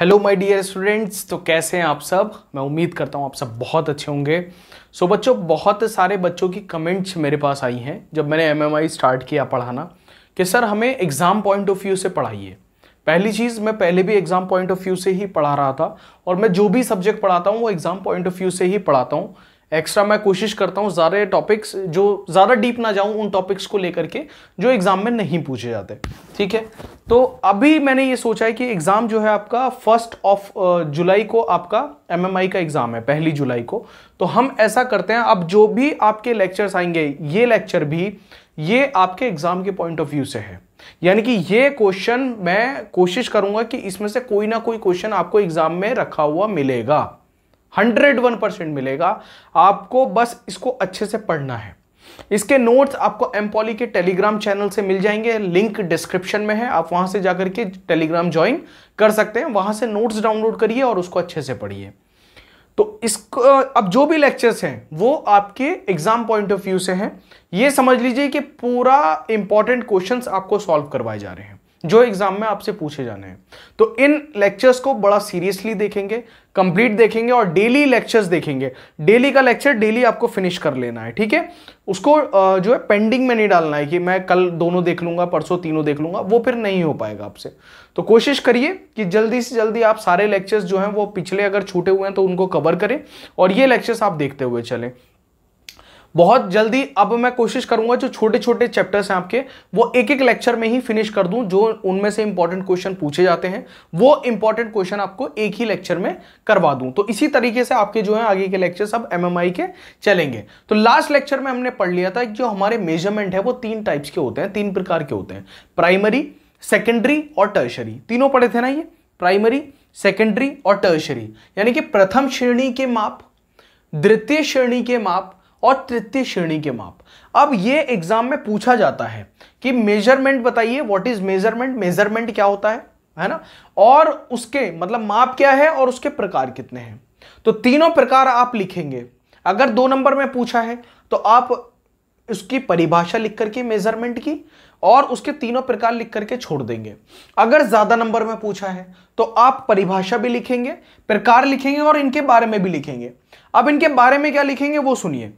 hello my dear students तो कैसे हैं आप सब मैं उम्मीद करता हूं आप सब बहुत अच्छे होंगे सो so, बच्चों बहुत सारे बच्चों की कमेंट्स मेरे पास आई हैं जब मैंने एमएमआई स्टार्ट किया पढ़ाना कि सर हमें एग्ज़ाम पॉइंट ऑफ व्यू से पढ़ाइए पहली चीज़ मैं पहले भी एग्ज़ाम पॉइंट ऑफ व्यू से ही पढ़ा रहा था और मैं जो भी सब्जेक्ट पढ़ाता हूँ वो एग्ज़ाम पॉइंट ऑफ व्यू से ही पढ़ाता हूँ एक्स्ट्रा मैं कोशिश करता हूँ ज़्यादा टॉपिक्स जो ज़्यादा डीप ना जाऊँ उन टॉपिक्स को लेकर के जो एग्ज़ाम में नहीं पूछे जाते ठीक है तो अभी मैंने ये सोचा है कि एग्ज़ाम जो है आपका फर्स्ट ऑफ जुलाई को आपका एमएमआई का एग्ज़ाम है पहली जुलाई को तो हम ऐसा करते हैं अब जो भी आपके लेक्चर्स आएंगे ये लेक्चर भी ये आपके एग्ज़ाम के पॉइंट ऑफ व्यू से है यानी कि ये क्वेश्चन मैं कोशिश करूंगा कि इसमें से कोई ना कोई क्वेश्चन आपको एग्ज़ाम में रखा हुआ मिलेगा हंड्रेड वन परसेंट मिलेगा आपको बस इसको अच्छे से पढ़ना है इसके नोट्स आपको एम्पॉली के टेलीग्राम चैनल से मिल जाएंगे लिंक डिस्क्रिप्शन में है आप वहां से जाकर के टेलीग्राम ज्वाइन कर सकते हैं वहां से नोट्स डाउनलोड करिए और उसको अच्छे से पढ़िए तो इसको अब जो भी लेक्चर्स हैं वो आपके एग्जाम पॉइंट ऑफ व्यू से हैं ये समझ लीजिए कि पूरा इंपॉर्टेंट क्वेश्चंस आपको सॉल्व करवाए जा रहे हैं जो एग्जाम में आपसे पूछे जाने हैं तो इन लेक्चर्स को बड़ा सीरियसली देखेंगे कंप्लीट देखेंगे और डेली लेक्चर्स देखेंगे डेली का लेक्चर डेली आपको फिनिश कर लेना है ठीक है उसको जो है पेंडिंग में नहीं डालना है कि मैं कल दोनों देख लूंगा परसों तीनों देख लूंगा वो फिर नहीं हो पाएगा आपसे तो कोशिश करिए कि जल्दी से जल्दी आप सारे लेक्चर्स जो हैं वो पिछले अगर छूटे हुए हैं तो उनको कवर करें और ये लेक्चर्स आप देखते हुए चलें बहुत जल्दी अब मैं कोशिश करूंगा जो छोटे छोटे चैप्टर्स हैं आपके वो एक एक लेक्चर में ही फिनिश कर दूं जो उनमें से इंपॉर्टेंट क्वेश्चन पूछे जाते हैं वो इंपॉर्टेंट क्वेश्चन आपको एक ही लेक्चर में करवा दूं तो इसी तरीके से आपके जो है आगे के लेक्चर सब एम के चलेंगे तो लास्ट लेक्चर में हमने पढ़ लिया था जो हमारे मेजरमेंट है वो तीन टाइप्स के होते हैं तीन प्रकार के होते हैं प्राइमरी सेकेंडरी और टर्शरी तीनों पढ़े थे ना ये प्राइमरी सेकेंडरी और टर्शरी यानी कि प्रथम श्रेणी के माप द्वितीय श्रेणी के माप और तृतीय श्रेणी के माप अब ये एग्जाम में पूछा जाता है कि मेजरमेंट बताइए व्हाट इज मेजरमेंट मेजरमेंट क्या होता है है ना और उसके मतलब माप क्या है और उसके प्रकार कितने हैं तो तीनों प्रकार आप लिखेंगे अगर दो नंबर में पूछा है तो आप उसकी परिभाषा लिख करके मेजरमेंट की और उसके तीनों प्रकार लिख करके छोड़ देंगे अगर ज्यादा नंबर में पूछा है तो आप परिभाषा भी लिखेंगे प्रकार लिखेंगे और इनके बारे में भी लिखेंगे अब इनके बारे में क्या लिखेंगे वो सुनिए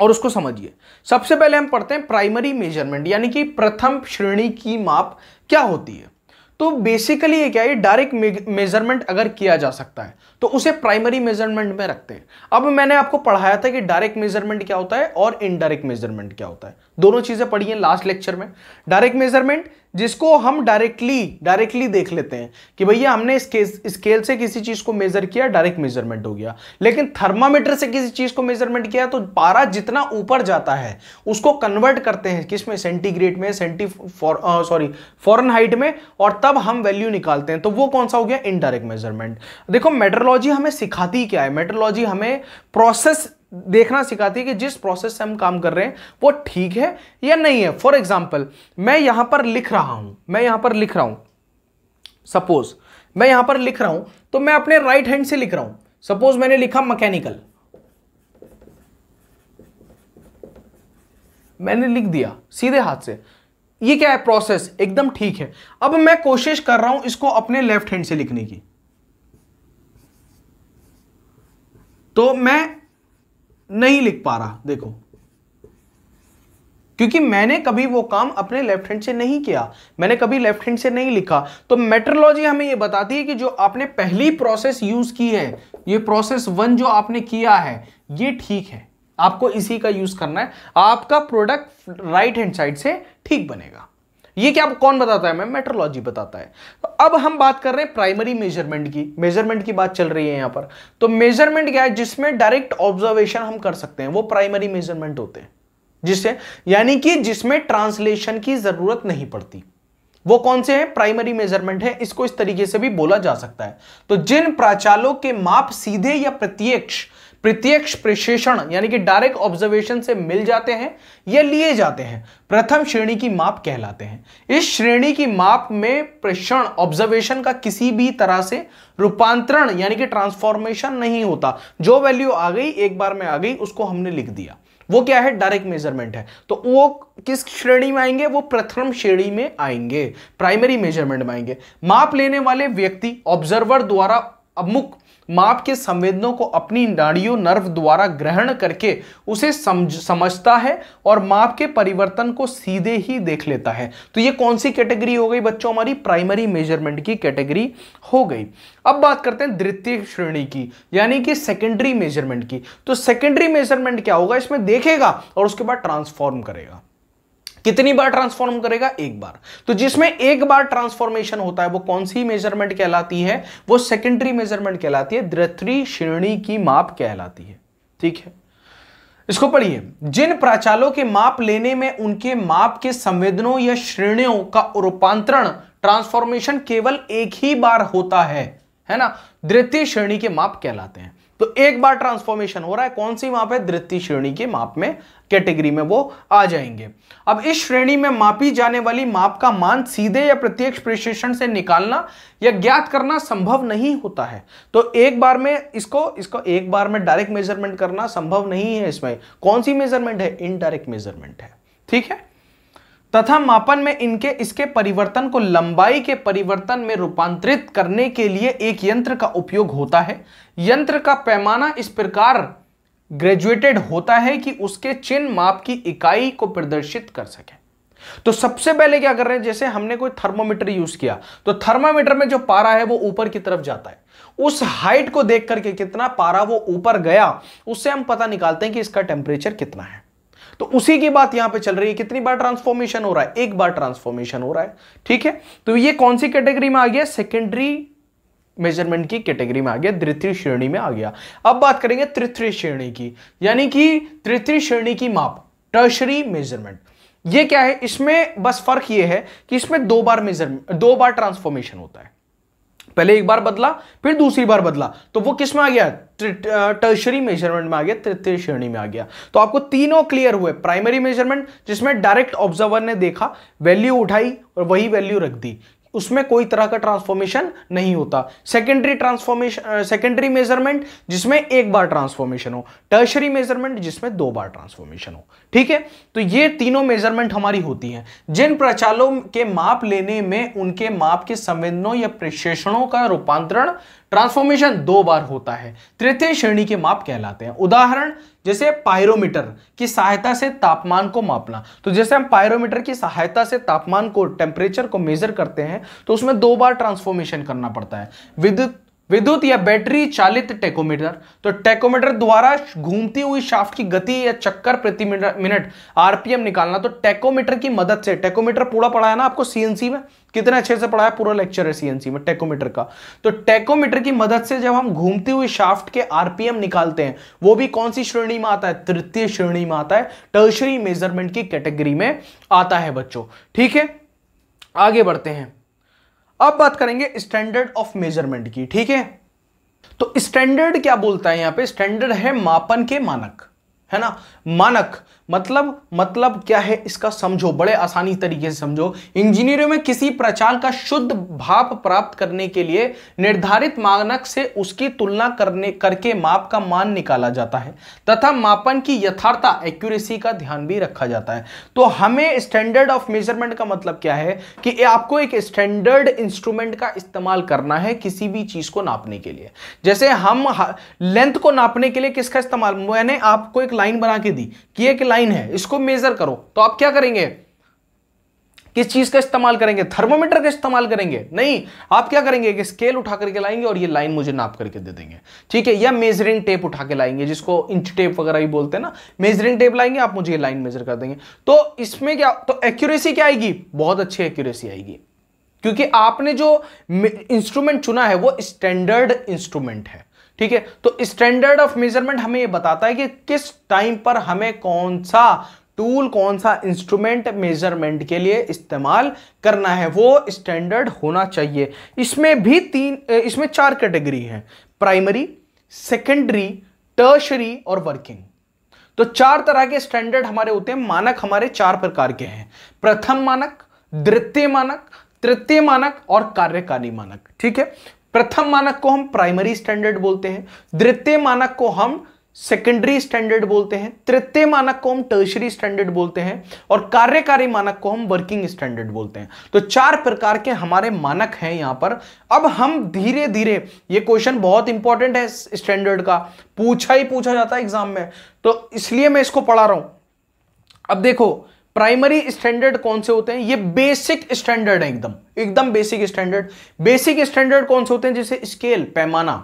और उसको समझिए सबसे पहले हम पढ़ते हैं प्राइमरी मेजरमेंट यानी कि प्रथम श्रेणी की माप क्या होती है तो बेसिकली ये क्या है डायरेक्ट मेजरमेंट अगर किया जा सकता है तो उसे प्राइमरी मेजरमेंट में रखते हैं अब मैंने आपको पढ़ाया था कि डायरेक्ट मेजरमेंट क्या होता है और इनडायरेक्ट मेजरमेंट क्या होता है दोनों चीजें पढ़ी हैं लास्ट लेक्चर में डायरेक्ट मेजरमेंट जिसको हम डायरेक्टली डायरेक्टली देख लेते हैं कि भैया हमने स्केल से किसी चीज को मेजर किया डायरेक्ट मेजरमेंट हो गया लेकिन थर्मामीटर से किसी चीज को मेजरमेंट किया तो पारा जितना ऊपर जाता है उसको कन्वर्ट करते हैं किस में सेंटीग्रेड में सेंटी सॉरी फॉरन हाइट में और तब हम वैल्यू निकालते हैं तो वो कौन सा हो गया इनडायरेक्ट मेजरमेंट देखो मेट्रोलॉजी हमें सिखाती क्या है मेट्रोलॉजी हमें प्रोसेस देखना सिखाती है कि जिस प्रोसेस से हम काम कर रहे हैं वो ठीक है या नहीं है फॉर एग्जाम्पल मैं यहां पर लिख रहा हूं मैं यहां पर लिख रहा हूं सपोज मैं यहां पर लिख रहा हूं तो मैं अपने राइट हैंड से लिख रहा हूं सपोज मैंने लिखा मैकेनिकल मैंने लिख दिया सीधे हाथ से ये क्या है प्रोसेस एकदम ठीक है अब मैं कोशिश कर रहा हूं इसको अपने लेफ्ट हैंड से लिखने की तो मैं नहीं लिख पा रहा देखो क्योंकि मैंने कभी वो काम अपने लेफ्ट हैंड से नहीं किया मैंने कभी लेफ्ट हैंड से नहीं लिखा तो मेट्रोलॉजी हमें ये बताती है कि जो आपने पहली प्रोसेस यूज की है ये प्रोसेस वन जो आपने किया है ये ठीक है आपको इसी का यूज करना है आपका प्रोडक्ट राइट हैंड साइड से ठीक बनेगा ये क्या कौन बताता है मैं मेट्रोलॉजी बताता है तो अब हम बात कर रहे हैं प्राइमरी मेजरमेंट की मेजरमेंट की बात चल रही है यहां पर तो मेजरमेंट क्या है जिसमें डायरेक्ट ऑब्जर्वेशन हम कर सकते हैं वो प्राइमरी मेजरमेंट होते हैं जिससे यानी कि जिसमें ट्रांसलेशन की जरूरत नहीं पड़ती वो कौन से हैं प्राइमरी मेजरमेंट है इसको इस तरीके से भी बोला जा सकता है तो जिन प्राचालों के माप सीधे या प्रत्यक्ष प्रत्यक्ष प्रशेषण यानी कि डायरेक्ट ऑब्जर्वेशन से मिल जाते हैं या लिए जाते हैं प्रथम श्रेणी की माप कहलाते हैं इस श्रेणी की माप में प्रशण ऑब्जर्वेशन का किसी भी तरह से रूपांतरण यानी कि ट्रांसफॉर्मेशन नहीं होता जो वैल्यू आ गई एक बार में आ गई उसको हमने लिख दिया वो क्या है डायरेक्ट मेजरमेंट है तो वो किस श्रेणी में आएंगे वो प्रथम श्रेणी में आएंगे प्राइमरी मेजरमेंट में आएंगे माप लेने वाले व्यक्ति ऑब्जर्वर द्वारा अमुक माप के संवेदनों को अपनी नाड़ियों नर्व द्वारा ग्रहण करके उसे समझ समझता है और माप के परिवर्तन को सीधे ही देख लेता है तो ये कौन सी कैटेगरी हो गई बच्चों हमारी प्राइमरी मेजरमेंट की कैटेगरी हो गई अब बात करते हैं द्वितीय श्रेणी की यानी कि सेकेंडरी मेजरमेंट की तो सेकेंडरी मेजरमेंट क्या होगा इसमें देखेगा और उसके बाद ट्रांसफॉर्म करेगा कितनी बार ट्रांसफॉर्म करेगा एक बार तो जिसमें एक बार ट्रांसफॉर्मेशन होता है वो कौन सी मेजरमेंट कहलाती है वो सेकेंडरी मेजरमेंट कहलाती है द्रत्री श्रेणी की माप कहलाती है ठीक है इसको पढ़िए जिन प्राचालों के माप लेने में उनके माप के संवेदनों या श्रेणियों का रूपांतरण ट्रांसफॉर्मेशन केवल एक ही बार होता है है ना द्वितीय श्रेणी के माप कहलाते हैं तो एक बार ट्रांसफॉर्मेशन हो रहा है कौन सी माप है द्वितीय श्रेणी के माप में कैटेगरी में वो आ जाएंगे अब इस श्रेणी में मापी जाने वाली माप का मान सीधे या प्रत्यक्ष प्रशिक्षण से निकालना या ज्ञात करना संभव नहीं होता है तो एक बार में इसको इसको एक बार में डायरेक्ट मेजरमेंट करना संभव नहीं है इसमें कौन सी मेजरमेंट है इनडायरेक्ट मेजरमेंट है ठीक है तथा मापन में इनके इसके परिवर्तन को लंबाई के परिवर्तन में रूपांतरित करने के लिए एक यंत्र का उपयोग होता है यंत्र का पैमाना इस प्रकार ग्रेजुएटेड होता है कि उसके चिन्ह माप की इकाई को प्रदर्शित कर सके तो सबसे पहले क्या कर रहे हैं जैसे हमने कोई थर्मोमीटर यूज किया तो थर्मोमीटर में जो पारा है वो ऊपर की तरफ जाता है उस हाइट को देख करके कितना पारा वो ऊपर गया उससे हम पता निकालते हैं कि इसका टेम्परेचर कितना है तो उसी की बात यहां पे चल रही है कितनी बार ट्रांसफॉर्मेशन हो रहा है एक बार ट्रांसफॉर्मेशन हो रहा है ठीक है तो ये कौन सी कैटेगरी में आ गया सेकेंडरी मेजरमेंट की कैटेगरी में आ गया द्वितीय श्रेणी में आ गया अब बात करेंगे तृतीय श्रेणी की यानी कि तृतीय श्रेणी की माप टर्शरी मेजरमेंट ये क्या है इसमें बस फर्क ये है कि इसमें दो बार मेजर दो बार ट्रांसफॉर्मेशन होता है पहले एक बार बदला फिर दूसरी बार बदला तो वो किस में आ गया टर्शरी मेजरमेंट में आ गया तृतीय श्रेणी में आ गया तो आपको तीनों क्लियर हुए प्राइमरी मेजरमेंट जिसमें डायरेक्ट ऑब्जर्वर ने देखा वैल्यू उठाई और वही वैल्यू रख दी उसमें कोई तरह का ट्रांसफॉर्मेशन नहीं होता सेकेंडरी ट्रांसफॉर्मेशन सेकेंडरी मेजरमेंट जिसमें एक बार ट्रांसफॉर्मेशन हो टर्शरी मेजरमेंट जिसमें दो बार ट्रांसफॉर्मेशन हो ठीक है तो ये तीनों मेजरमेंट हमारी होती हैं जिन प्रचालों के माप लेने में उनके माप के संवेदनों या प्रशेषणों का रूपांतरण ट्रांसफॉर्मेशन दो बार होता है तृतीय श्रेणी के माप कहलाते हैं उदाहरण जैसे पायरोमीटर की सहायता से तापमान को मापना तो जैसे हम पायरोमीटर की सहायता से तापमान को टेम्परेचर को मेजर करते हैं तो उसमें दो बार ट्रांसफॉर्मेशन करना पड़ता है विद्युत विद्युत या बैटरी चालित टेकोमीटर तो टेकोमीटर द्वारा घूमती हुई शाफ्ट की गति या चक्कर प्रति मिनट आरपीएम निकालना तो टेकोमीटर की मदद से टेकोमीटर पूरा पढ़ाया ना आपको सीएनसी में कितने अच्छे से पढ़ाया पूरा लेक्चर है सीएनसी में टेकोमीटर का तो टेकोमीटर की मदद से जब हम घूमती हुई शाफ्ट के आरपीएम निकालते हैं वो भी कौन सी श्रेणी में आता है तृतीय श्रेणी में आता है टर्शरी मेजरमेंट की कैटेगरी में आता है बच्चों ठीक है आगे बढ़ते हैं अब बात करेंगे स्टैंडर्ड ऑफ मेजरमेंट की ठीक है तो स्टैंडर्ड क्या बोलता है यहां पे स्टैंडर्ड है मापन के मानक है ना मानक मतलब मतलब क्या है इसका समझो बड़े आसानी तरीके से समझो इंजीनियरों में किसी प्रचार का शुद्ध भाप प्राप्त करने के लिए निर्धारित मानक से उसकी तुलना करने करके माप का मान निकाला जाता है तथा मापन की यथार्थता एक्यूरेसी का ध्यान भी रखा जाता है तो हमें स्टैंडर्ड ऑफ मेजरमेंट का मतलब क्या है कि आपको एक स्टैंडर्ड इंस्ट्रूमेंट का इस्तेमाल करना है किसी भी चीज को नापने के लिए जैसे हम लेंथ को नापने के लिए किसका इस्तेमाल मैंने आपको एक लाइन बना के दी कि एक लाइन लाइन है इसको मेजर करो तो आप क्या करेंगे किस चीज का इस्तेमाल करेंगे थर्मोमीटर का इस्तेमाल करेंगे नहीं आप क्या करेंगे कि स्केल उठा करके लाएंगे और ये लाइन मुझे नाप करके दे देंगे ठीक है या मेजरिंग टेप उठा के लाएंगे जिसको इंच टेप वगैरह भी बोलते हैं ना मेजरिंग टेप लाएंगे आप मुझे ये लाइन मेजर कर देंगे तो इसमें क्या तो एक्यूरेसी क्या आएगी बहुत अच्छी एक्यूरेसी आएगी क्योंकि आपने जो इंस्ट्रूमेंट चुना है वो स्टैंडर्ड इंस्ट्रूमेंट है ठीक है तो स्टैंडर्ड ऑफ मेजरमेंट हमें ये बताता है कि किस टाइम पर हमें कौन सा टूल कौन सा इंस्ट्रूमेंट मेजरमेंट के लिए इस्तेमाल करना है वो स्टैंडर्ड होना चाहिए इसमें भी तीन इसमें चार कैटेगरी है प्राइमरी सेकेंडरी टर्शरी और वर्किंग तो चार तरह के स्टैंडर्ड हमारे होते हैं मानक हमारे चार प्रकार के हैं प्रथम मानक द्वितीय मानक तृतीय मानक और कार्यकारी मानक ठीक है प्रथम मानक को हम प्राइमरी स्टैंडर्ड बोलते हैं द्वितीय मानक को हम सेकेंडरी स्टैंडर्ड बोलते हैं तृतीय मानक को हम टर्शरी स्टैंडर्ड बोलते हैं और कार्यकारी मानक को हम वर्किंग स्टैंडर्ड बोलते हैं तो चार प्रकार के हमारे मानक हैं यहां पर अब हम धीरे धीरे ये क्वेश्चन बहुत इंपॉर्टेंट है स्टैंडर्ड का पूछा ही पूछा जाता है एग्जाम में तो इसलिए मैं इसको पढ़ा रहा हूं अब देखो प्राइमरी स्टैंडर्ड कौन से होते हैं ये बेसिक स्टैंडर्ड है एकदम एकदम बेसिक स्टैंडर्ड बेसिक स्टैंडर्ड कौन से होते हैं जैसे स्केल पैमाना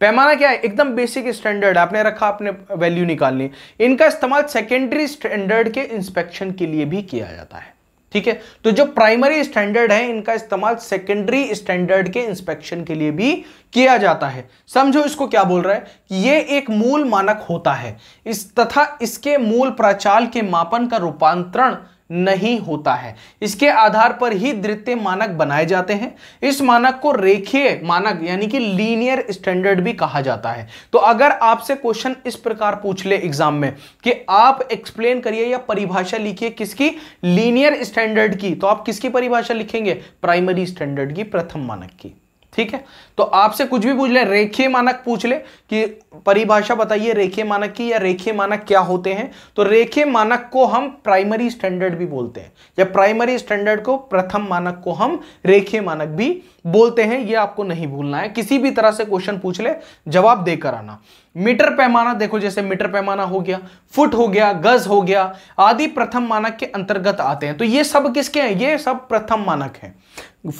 पैमाना क्या है एकदम बेसिक स्टैंडर्ड आपने रखा आपने वैल्यू निकालनी इनका इस्तेमाल सेकेंडरी स्टैंडर्ड के इंस्पेक्शन के लिए भी किया जाता है ठीक है तो जो प्राइमरी स्टैंडर्ड है इनका इस्तेमाल सेकेंडरी स्टैंडर्ड के इंस्पेक्शन के लिए भी किया जाता है समझो इसको क्या बोल रहा है कि ये एक मूल मानक होता है इस तथा इसके मूल प्राचाल के मापन का रूपांतरण नहीं होता है इसके आधार पर ही द्वितीय मानक बनाए जाते हैं इस मानक को रेखीय मानक यानी कि लीनियर स्टैंडर्ड भी कहा जाता है तो अगर आपसे क्वेश्चन इस प्रकार पूछ ले एग्जाम में कि आप एक्सप्लेन करिए या परिभाषा लिखिए किसकी लीनियर स्टैंडर्ड की तो आप किसकी परिभाषा लिखेंगे प्राइमरी स्टैंडर्ड की प्रथम मानक की ठीक है तो आपसे कुछ भी पूछ ले रेखीय मानक पूछ ले कि परिभाषा बताइए रेखीय मानक की या रेखीय मानक क्या होते हैं तो रेखीय मानक को हम प्राइमरी स्टैंडर्ड भी बोलते हैं या प्राइमरी स्टैंडर्ड को प्रथम मानक को हम रेखीय मानक भी बोलते हैं ये आपको नहीं भूलना है किसी भी तरह से क्वेश्चन पूछ ले जवाब देकर आना मीटर पैमाना देखो जैसे मीटर पैमाना हो गया फुट हो गया गज हो गया आदि प्रथम मानक के अंतर्गत आते हैं तो ये सब किसके हैं ये सब प्रथम मानक है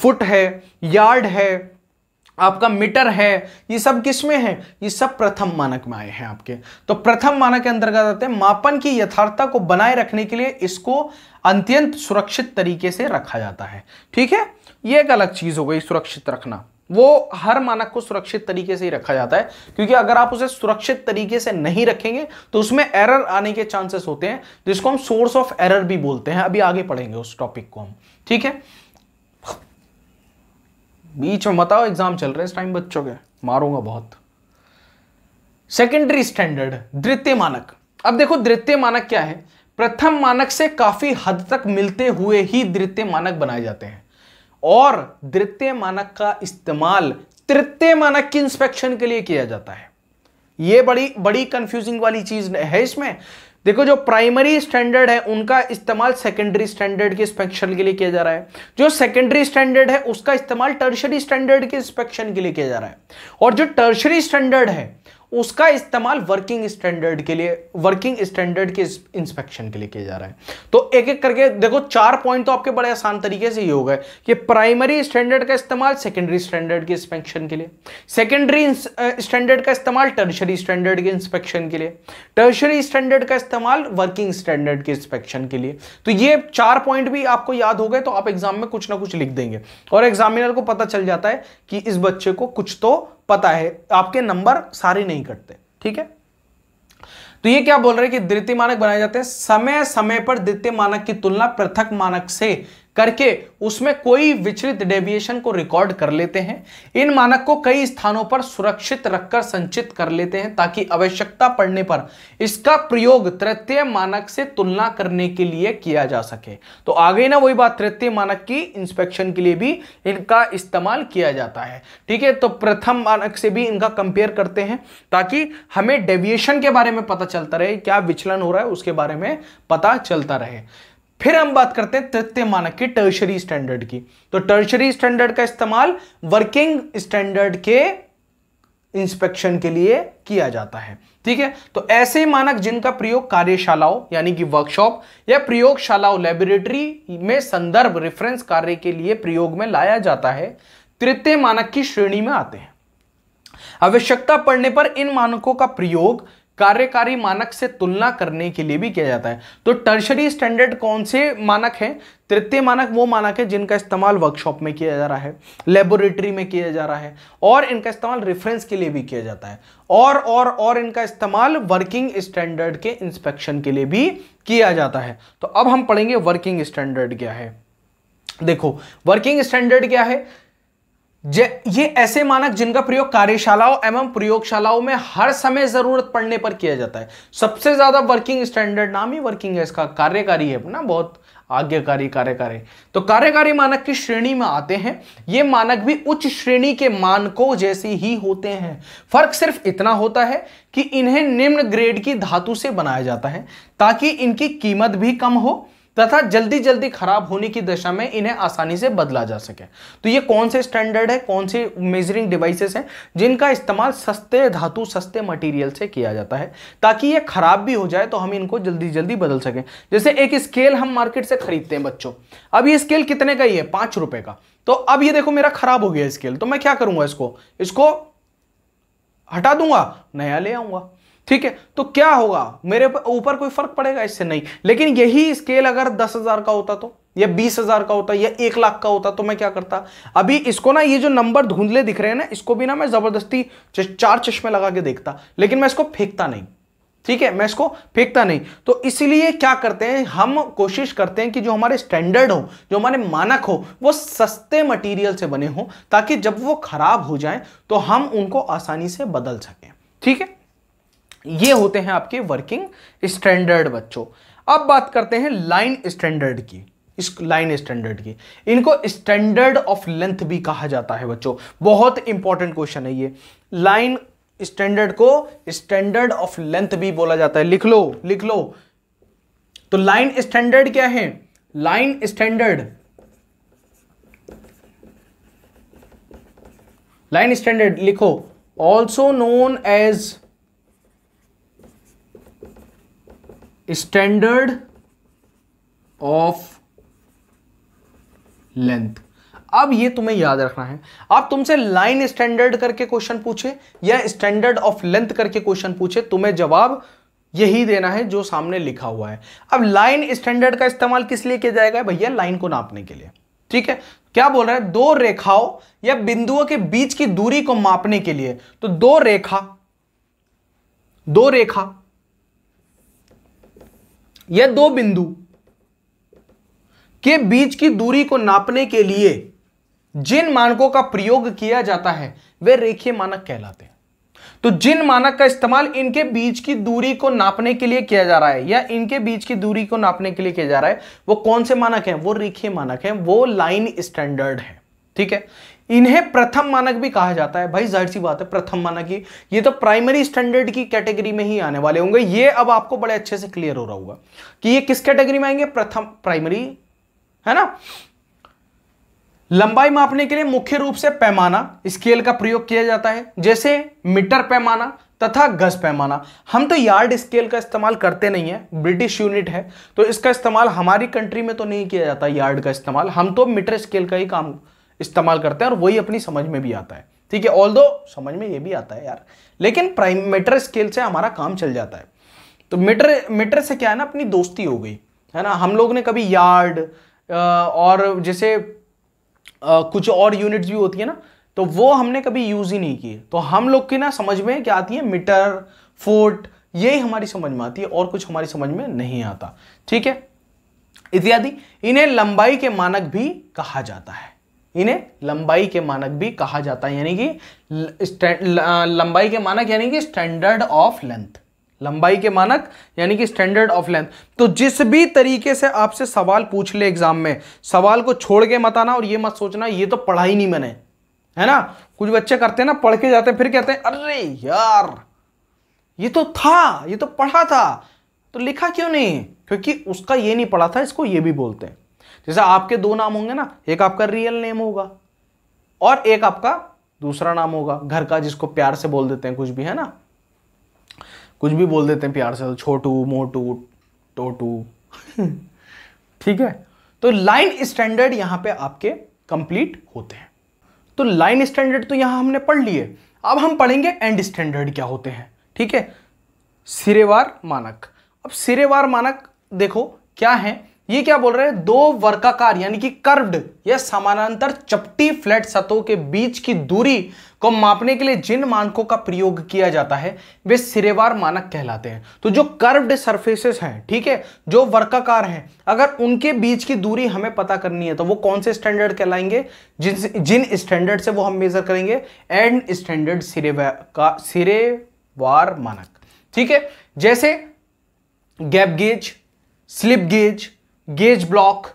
फुट है यार्ड है आपका मीटर है ये सब किस में है ये सब प्रथम मानक में आए हैं आपके तो प्रथम मानक के अंतर्गत आते हैं मापन की यथार्थता को बनाए रखने के लिए इसको अत्यंत सुरक्षित तरीके से रखा जाता है ठीक है ये एक अलग चीज हो गई सुरक्षित रखना वो हर मानक को सुरक्षित तरीके से ही रखा जाता है क्योंकि अगर आप उसे सुरक्षित तरीके से नहीं रखेंगे तो उसमें एरर आने के चांसेस होते हैं जिसको हम सोर्स ऑफ एरर भी बोलते हैं अभी आगे पढ़ेंगे उस टॉपिक को हम ठीक है बीच में बताओ एग्जाम चल रहे इस टाइम बच्चों के मारूंगा बहुत सेकेंडरी स्टैंडर्ड द्वितीय मानक अब देखो द्वितीय मानक क्या है प्रथम मानक से काफी हद तक मिलते हुए ही द्वितीय मानक बनाए जाते हैं और द्वितीय मानक का इस्तेमाल तृतीय मानक की इंस्पेक्शन के लिए किया जाता है यह बड़ी बड़ी कंफ्यूजिंग वाली चीज है इसमें देखो जो प्राइमरी स्टैंडर्ड है उनका इस्तेमाल सेकेंडरी स्टैंडर्ड के इंस्पेक्शन के लिए किया जा रहा है जो सेकेंडरी स्टैंडर्ड है उसका इस्तेमाल टर्शरी स्टैंडर्ड के इंस्पेक्शन के लिए किया जा रहा है और जो टर्शरी स्टैंडर्ड है उसका इस्तेमाल वर्किंग स्टैंडर्ड के लिए वर्किंग स्टैंडर्ड के इंस्पेक्शन के लिए किया जा रहा है तो एक एक करके देखो चार पॉइंट तो आपके बड़े आसान तरीके से ही हो गए कि प्राइमरी स्टैंडर्ड का इस्तेमाल सेकेंडरी स्टैंडर्ड के इंस्पेक्शन के लिए सेकेंडरी स्टैंडर्ड का इस्तेमाल टर्शरी स्टैंडर्ड के इंस्पेक्शन के लिए टर्शरी स्टैंडर्ड का इस्तेमाल वर्किंग स्टैंडर्ड के इंस्पेक्शन के लिए तो ये चार पॉइंट भी आपको याद हो गए तो आप एग्जाम में कुछ ना कुछ लिख देंगे और एग्जामिनर को पता चल जाता है कि इस बच्चे को कुछ तो पता है आपके नंबर सारे नहीं कटते ठीक है तो ये क्या बोल रहे हैं कि द्वितीय मानक बनाए जाते हैं समय समय पर द्वितीय मानक की तुलना पृथक मानक से करके उसमें कोई विचलित डेविएशन को रिकॉर्ड कर लेते हैं इन मानक को कई स्थानों पर सुरक्षित रखकर संचित कर लेते हैं ताकि आवश्यकता पड़ने पर इसका प्रयोग तृतीय मानक से तुलना करने के लिए किया जा सके तो आगे ना वही बात तृतीय मानक की इंस्पेक्शन के लिए भी इनका इस्तेमाल किया जाता है ठीक है तो प्रथम मानक से भी इनका कंपेयर करते हैं ताकि हमें डेविएशन के बारे में पता चलता रहे क्या विचलन हो रहा है उसके बारे में पता चलता रहे फिर हम बात करते हैं तृतीय मानक की टर्शरी स्टैंडर्ड की तो टर्शरी स्टैंडर्ड का इस्तेमाल वर्किंग स्टैंडर्ड के इंस्पेक्शन के लिए किया जाता है ठीक है तो ऐसे मानक जिनका प्रयोग कार्यशालाओं यानी कि वर्कशॉप या प्रयोगशालाओं लेबोरेटरी में संदर्भ रेफरेंस कार्य के लिए प्रयोग में लाया जाता है तृतीय मानक की श्रेणी में आते हैं आवश्यकता पड़ने पर इन मानकों का प्रयोग कार्यकारी मानक से तुलना करने के लिए भी किया जाता है तो टर्शरी स्टैंडर्ड कौन से मानक हैं तृतीय मानक वो मानक है जिनका इस्तेमाल वर्कशॉप में किया जा रहा है लेबोरेटरी में किया जा रहा है और इनका इस्तेमाल रेफरेंस के लिए भी किया जाता है और और और इनका इस्तेमाल वर्किंग स्टैंडर्ड के इंस्पेक्शन के लिए भी किया जाता है तो अब हम पढ़ेंगे वर्किंग स्टैंडर्ड क्या है देखो वर्किंग स्टैंडर्ड क्या है ये ऐसे मानक जिनका प्रयोग कार्यशालाओं एवं प्रयोगशालाओं में हर समय जरूरत पड़ने पर किया जाता है सबसे ज्यादा वर्किंग स्टैंडर्ड नाम ही वर्किंग है इसका कार्यकारी है ना बहुत आज्ञाकारी कार्यकारी तो कार्यकारी मानक की श्रेणी में आते हैं ये मानक भी उच्च श्रेणी के मानकों जैसे ही होते हैं फर्क सिर्फ इतना होता है कि इन्हें निम्न ग्रेड की धातु से बनाया जाता है ताकि इनकी कीमत भी कम हो तथा जल्दी जल्दी खराब होने की दशा में इन्हें आसानी से बदला जा सके तो ये कौन से स्टैंडर्ड है कौन से मेजरिंग डिवाइसेस हैं जिनका इस्तेमाल सस्ते धातु सस्ते मटेरियल से किया जाता है ताकि ये खराब भी हो जाए तो हम इनको जल्दी जल्दी बदल सकें जैसे एक स्केल हम मार्केट से खरीदते हैं बच्चों अब ये स्केल कितने का ही है पाँच रुपए का तो अब ये देखो मेरा खराब हो गया स्केल तो मैं क्या करूँगा इसको इसको हटा दूंगा नया ले आऊंगा ठीक है तो क्या होगा मेरे ऊपर कोई फर्क पड़ेगा इससे नहीं लेकिन यही स्केल अगर दस हजार का होता तो या बीस हजार का होता या एक लाख का होता तो मैं क्या करता अभी इसको ना ये जो नंबर धुंधले दिख रहे हैं ना इसको भी ना मैं जबरदस्ती चार चश्मे लगा के देखता लेकिन मैं इसको फेंकता नहीं ठीक है मैं इसको फेंकता नहीं तो इसलिए क्या करते हैं हम कोशिश करते हैं कि जो हमारे स्टैंडर्ड हो जो हमारे मानक हो वो सस्ते मटेरियल से बने हों ताकि जब वो खराब हो जाए तो हम उनको आसानी से बदल सकें ठीक है ये होते हैं आपके वर्किंग स्टैंडर्ड बच्चों अब बात करते हैं लाइन स्टैंडर्ड की इस लाइन स्टैंडर्ड की इनको स्टैंडर्ड ऑफ लेंथ भी कहा जाता है बच्चों बहुत इंपॉर्टेंट क्वेश्चन है ये लाइन स्टैंडर्ड को स्टैंडर्ड ऑफ लेंथ भी बोला जाता है लिख लो लिख लो तो लाइन स्टैंडर्ड क्या है लाइन स्टैंडर्ड लाइन स्टैंडर्ड लिखो also known as standard of length अब ये तुम्हें याद रखना है अब तुमसे लाइन स्टैंडर्ड करके क्वेश्चन पूछे या स्टैंडर्ड ऑफ लेंथ करके क्वेश्चन पूछे तुम्हें जवाब यही देना है जो सामने लिखा हुआ है अब लाइन स्टैंडर्ड का इस्तेमाल किस लिए किया जाएगा भैया लाइन को नापने के लिए ठीक है क्या बोल रहा है दो रेखाओं या बिंदुओं के बीच की दूरी को मापने के लिए तो दो रेखा दो रेखा या दो बिंदु के बीच की दूरी को नापने के लिए जिन मानकों का प्रयोग किया जाता है वे रेखीय मानक कहलाते हैं तो जिन मानक का इस्तेमाल इनके बीच की दूरी को नापने के लिए किया जा रहा है या इनके बीच की दूरी को नापने के लिए किया जा रहा है वो कौन से मानक हैं वो रेखीय मानक हैं वो लाइन स्टैंडर्ड है ठीक है इन्हें प्रथम मानक भी कहा जाता है भाई जाहिर सी बात है प्रथम मानक ही ये तो प्राइमरी स्टैंडर्ड की कैटेगरी में ही आने वाले होंगे ये अब आपको बड़े अच्छे से क्लियर हो रहा होगा कि ये किस कैटेगरी में आएंगे प्रथम प्राइमरी है ना लंबाई मापने के लिए मुख्य रूप से पैमाना स्केल का प्रयोग किया जाता है जैसे मीटर पैमाना तथा गज पैमाना हम तो यार्ड स्केल का इस्तेमाल करते नहीं है ब्रिटिश यूनिट है तो इसका इस्तेमाल हमारी कंट्री में तो नहीं किया जाता यार्ड का इस्तेमाल हम तो मीटर स्केल का ही काम इस्तेमाल करते हैं और वही अपनी समझ में भी आता है ठीक है ऑल समझ में ये भी आता है यार लेकिन प्राइम मीटर स्केल से हमारा काम चल जाता है तो मीटर मीटर से क्या है ना अपनी दोस्ती हो गई है ना हम लोग ने कभी यार्ड और जैसे कुछ और यूनिट्स भी होती है ना तो वो हमने कभी यूज़ ही नहीं किए तो हम लोग की ना समझ में क्या आती है मीटर फोर्ट यही हमारी समझ में आती है और कुछ हमारी समझ में नहीं आता ठीक है इत्यादि इन्हें लंबाई के मानक भी कहा जाता है इन्हें लंबाई के मानक भी कहा जाता है यानी कि लंबाई के मानक यानी कि स्टैंडर्ड ऑफ लेंथ लंबाई के मानक यानी कि स्टैंडर्ड ऑफ लेंथ तो जिस भी तरीके से आपसे सवाल पूछ ले एग्जाम में सवाल को छोड़ के मत आना और ये मत सोचना ये तो पढ़ा ही नहीं मैंने है ना कुछ बच्चे करते हैं ना पढ़ के जाते हैं फिर कहते हैं अरे यार ये तो था ये तो पढ़ा था तो लिखा क्यों नहीं क्योंकि उसका ये नहीं पढ़ा था इसको ये भी बोलते हैं जैसे आपके दो नाम होंगे ना एक आपका रियल नेम होगा और एक आपका दूसरा नाम होगा घर का जिसको प्यार से बोल देते हैं कुछ भी है ना कुछ भी बोल देते हैं प्यार से छोटू मोटू टोटू ठीक है तो लाइन स्टैंडर्ड यहां पे आपके कंप्लीट होते हैं तो लाइन स्टैंडर्ड तो यहां हमने पढ़ लिए अब हम पढ़ेंगे एंड स्टैंडर्ड क्या होते हैं ठीक है सिरेवार मानक अब सिरेवार मानक देखो क्या है ये क्या बोल रहे हैं दो वर्काकार यानी कि कर्व्ड या समानांतर चपटी फ्लैट सतहों के बीच की दूरी को मापने के लिए जिन मानकों का प्रयोग किया जाता है वे सिरेवार मानक कहलाते हैं तो जो कर्व्ड सरफेसेस हैं ठीक है जो वर्काकार हैं अगर उनके बीच की दूरी हमें पता करनी है तो वो कौन से स्टैंडर्ड कहलाएंगे जिन जिन स्टैंडर्ड से वो हम मेजर करेंगे एंड स्टैंडर्ड सिरेवार का सिरेवार मानक ठीक है जैसे gap gauge slip gauge gauge block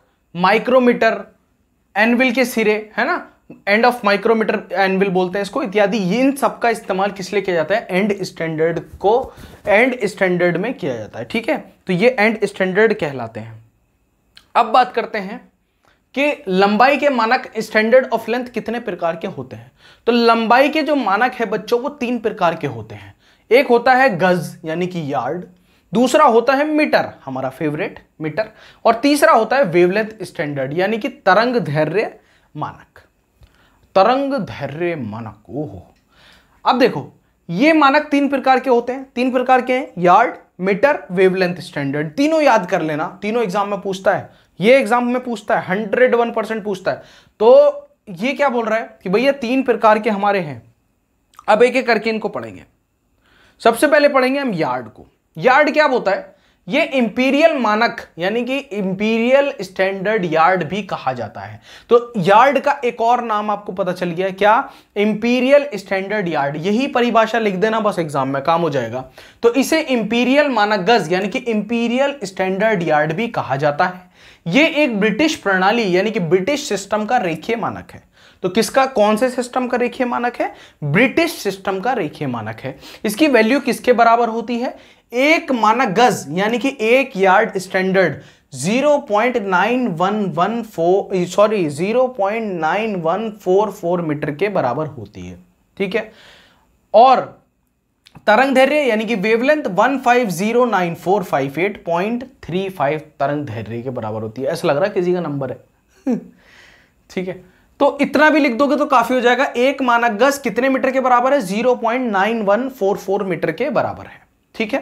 micrometer anvil के सिरे है ना एंड ऑफ माइक्रोमीटर एनविल बोलते हैं इसको इत्यादि इन सब का इस्तेमाल किस लिए किया जाता है एंड स्टैंडर्ड को एंड स्टैंडर्ड में किया जाता है ठीक है तो ये एंड स्टैंडर्ड कहलाते हैं अब बात करते हैं कि लंबाई के मानक स्टैंडर्ड ऑफ लेंथ कितने प्रकार के होते हैं तो लंबाई के जो मानक है बच्चों वो तीन प्रकार के होते हैं एक होता है गज यानी कि यार्ड दूसरा होता है मीटर हमारा फेवरेट मीटर और तीसरा होता है वेवलेंथ स्टैंडर्ड यानी कि तरंग धैर्य मानक तरंग धैर्य मानक ओहो अब देखो ये मानक तीन प्रकार के होते हैं तीन प्रकार के हैं यार्ड मीटर वेवलेंथ स्टैंडर्ड तीनों याद कर लेना तीनों एग्जाम में पूछता है ये एग्जाम में पूछता है हंड्रेड वन परसेंट पूछता है तो ये क्या बोल रहा है कि भैया तीन प्रकार के हमारे हैं अब एक एक करके इनको पढ़ेंगे सबसे पहले पढ़ेंगे हम यार्ड को यार्ड क्या होता है ये इंपीरियल मानक यानी कि इंपीरियल स्टैंडर्ड यार्ड भी कहा जाता है तो यार्ड का एक और नाम आपको पता चल गया क्या इंपीरियल स्टैंडर्ड यार्ड यही परिभाषा लिख देना बस एग्जाम में काम हो जाएगा तो इसे इंपीरियल मानक गज यानी कि इंपीरियल स्टैंडर्ड यार्ड भी कहा जाता है ये एक ब्रिटिश प्रणाली यानी कि ब्रिटिश सिस्टम का रेखीय मानक है तो किसका कौन से सिस्टम का रेखीय मानक है ब्रिटिश सिस्टम का रेखीय मानक है इसकी वैल्यू किसके बराबर होती है एक मानक गज यानी कि एक यार्ड स्टैंडर्ड 0.9114 सॉरी 0.9144 मीटर के बराबर होती है ठीक है और तरंग धैर्य यानी कि वेवलेंथ 1509458.35 तरंग धैर्य के बराबर होती है ऐसा लग रहा है किसी का नंबर है ठीक है तो इतना भी लिख दोगे तो काफी हो जाएगा एक मानक गज कितने मीटर के बराबर है 0.9144 मीटर के बराबर है ठीक है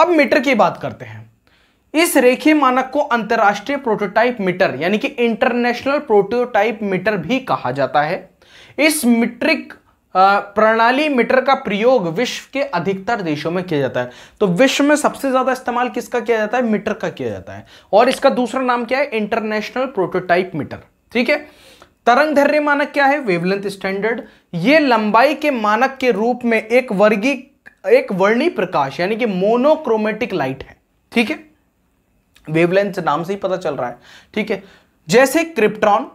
अब मीटर की बात करते हैं इस रेखीय मानक को अंतरराष्ट्रीय प्रोटोटाइप मीटर यानी कि इंटरनेशनल प्रोटोटाइप मीटर भी कहा जाता है इस मीट्रिक प्रणाली मीटर का प्रयोग विश्व के अधिकतर देशों में किया जाता है तो विश्व में सबसे ज्यादा इस्तेमाल किसका किया जाता है मीटर का किया जाता है और इसका दूसरा नाम क्या है इंटरनेशनल प्रोटोटाइप मीटर ठीक है तरंग धैर्य मानक क्या है वेवलेंथ स्टैंडर्ड ये लंबाई के मानक के रूप में एक वर्गी एक वर्णी प्रकाश यानी कि मोनोक्रोमेटिक लाइट है ठीक है वेवलेंथ नाम से ही पता चल रहा है ठीक है जैसे क्रिप्टॉन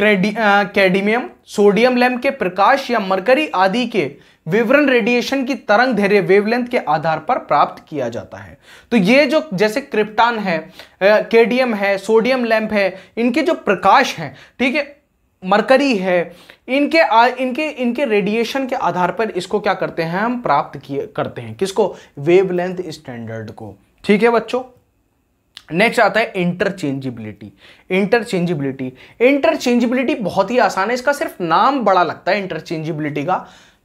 कैडमियम सोडियम लैम्प के प्रकाश या मरकरी आदि के विवरण रेडिएशन की तरंग धैर्य वेवलेंथ के आधार पर प्राप्त किया जाता है तो ये जो जैसे क्रिप्टान है कैडियम है सोडियम लैम्प है इनके जो प्रकाश हैं ठीक है मरकरी है इनके आ, इनके इनके रेडिएशन के आधार पर इसको क्या करते हैं हम प्राप्त किए करते हैं किसको वेवलेंथ स्टैंडर्ड को ठीक है बच्चों नेक्स्ट आता है इंटरचेंजिबिलिटी इंटरचेंजिबिलिटी इंटरचेंजिबिलिटी बहुत ही आसान है इसका सिर्फ नाम बड़ा लगता है इंटरचेंजिबिलिटी का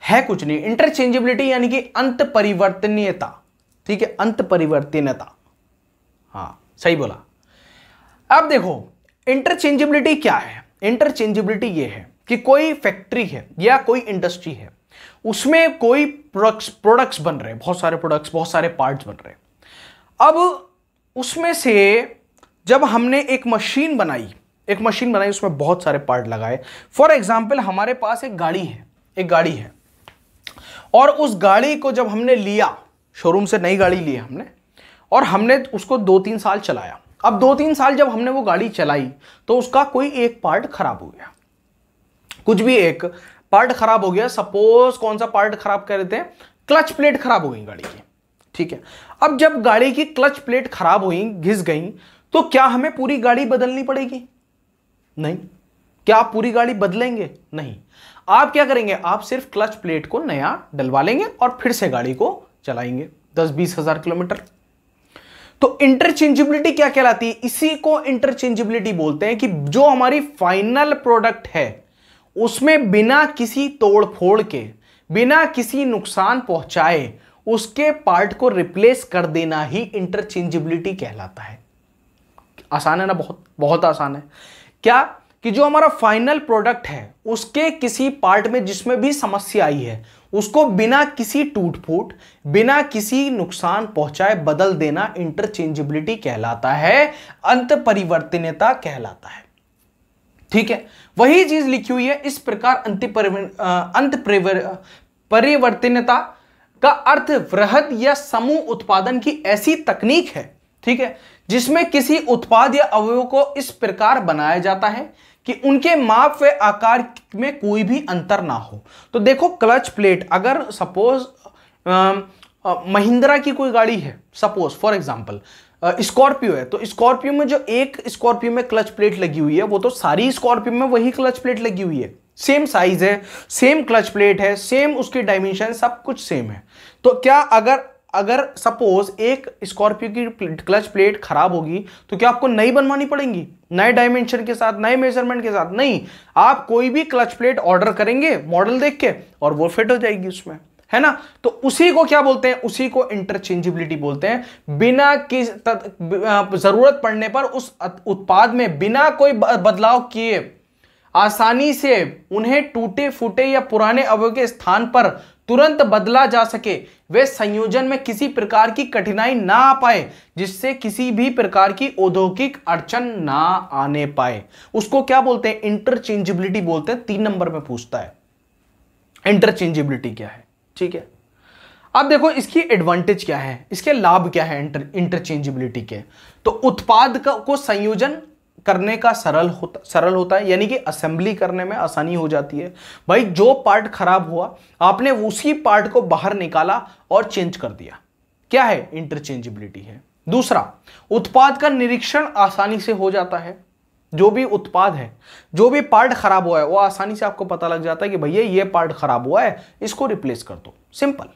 है कुछ नहीं इंटरचेंजिबिलिटी यानी कि अंत परिवर्तनीयता ठीक है अंत परिवर्तनीयता हाँ सही बोला अब देखो इंटरचेंजिबिलिटी क्या है इंटरचेंजेबिलिटी ये है कि कोई फैक्ट्री है या कोई इंडस्ट्री है उसमें कोई प्रोडक्ट्स प्रोडक्ट्स बन रहे हैं बहुत सारे प्रोडक्ट्स बहुत सारे पार्ट्स बन रहे हैं अब उसमें से जब हमने एक मशीन बनाई एक मशीन बनाई उसमें बहुत सारे पार्ट लगाए फॉर एग्जाम्पल हमारे पास एक गाड़ी है एक गाड़ी है और उस गाड़ी को जब हमने लिया शोरूम से नई गाड़ी ली हमने और हमने उसको दो तीन साल चलाया अब दो तीन साल जब हमने वो गाड़ी चलाई तो उसका कोई एक पार्ट खराब हो गया कुछ भी एक पार्ट खराब हो गया सपोज कौन सा पार्ट खराब कर देते हैं क्लच प्लेट खराब हो गई गाड़ी की ठीक है अब जब गाड़ी की क्लच प्लेट खराब हुई घिस गई तो क्या हमें पूरी गाड़ी बदलनी पड़ेगी नहीं क्या आप पूरी गाड़ी बदलेंगे नहीं आप क्या करेंगे आप सिर्फ क्लच प्लेट को नया डलवा लेंगे और फिर से गाड़ी को चलाएंगे दस बीस हजार किलोमीटर तो इंटरचेंजिबिलिटी क्या कहलाती है इसी को इंटरचेंजिबिलिटी बोलते हैं कि जो हमारी फाइनल प्रोडक्ट है उसमें बिना किसी तोड़ फोड़ के बिना किसी नुकसान पहुंचाए उसके पार्ट को रिप्लेस कर देना ही इंटरचेंजिबिलिटी कहलाता है आसान है ना बहुत बहुत आसान है क्या कि जो हमारा फाइनल प्रोडक्ट है उसके किसी पार्ट में जिसमें भी समस्या आई है उसको बिना किसी टूट फूट बिना किसी नुकसान पहुंचाए बदल देना इंटरचेंजेबिलिटी कहलाता है अंत परिवर्तनीयता कहलाता है ठीक है वही चीज लिखी हुई है इस प्रकार अंत अंत परिवर्तनीयता का अर्थ वृहद या समूह उत्पादन की ऐसी तकनीक है ठीक है जिसमें किसी उत्पाद या अवयव को इस प्रकार बनाया जाता है कि उनके माप व आकार में कोई भी अंतर ना हो तो देखो क्लच प्लेट अगर सपोज महिंद्रा की कोई गाड़ी है सपोज फॉर एग्जाम्पल स्कॉर्पियो है तो स्कॉर्पियो में जो एक स्कॉर्पियो में क्लच प्लेट लगी हुई है वो तो सारी स्कॉर्पियो में वही क्लच प्लेट लगी हुई है सेम साइज है सेम क्लच प्लेट है सेम उसकी डायमेंशन सब कुछ सेम है तो क्या अगर अगर सपोज एक स्कॉर्पियो की क्लच प्लेट खराब होगी तो क्या आपको नई बनवानी पड़ेगी नए डायमेंशन के साथ नए मेजरमेंट के साथ नहीं आप कोई भी क्लच प्लेट ऑर्डर करेंगे मॉडल देख के और वो फिट हो जाएगी उसमें है ना तो उसी को क्या बोलते हैं उसी को इंटरचेंजिबिलिटी बोलते हैं बिना किस जरूरत पड़ने पर उस उत्पाद में बिना कोई बदलाव किए आसानी से उन्हें टूटे फूटे या पुराने अवयव के स्थान पर तुरंत बदला जा सके वे संयोजन में किसी प्रकार की कठिनाई ना आ पाए जिससे किसी भी प्रकार की औद्योगिक अड़चन ना आने पाए उसको क्या बोलते हैं इंटरचेंजेबिलिटी बोलते हैं तीन नंबर में पूछता है इंटरचेंजेबिलिटी क्या है ठीक है अब देखो इसकी एडवांटेज क्या है इसके लाभ क्या है इंटर इंटरचेंजेबिलिटी के तो उत्पाद का को संयोजन करने का सरल होता सरल होता है यानी कि असेंबली करने में आसानी हो जाती है भाई जो पार्ट खराब हुआ आपने उसी पार्ट को बाहर निकाला और चेंज कर दिया क्या है इंटरचेंजेबिलिटी है दूसरा उत्पाद का निरीक्षण आसानी से हो जाता है जो भी उत्पाद है जो भी पार्ट खराब हुआ है वो आसानी से आपको पता लग जाता है कि भैया ये पार्ट खराब हुआ है इसको रिप्लेस कर दो सिंपल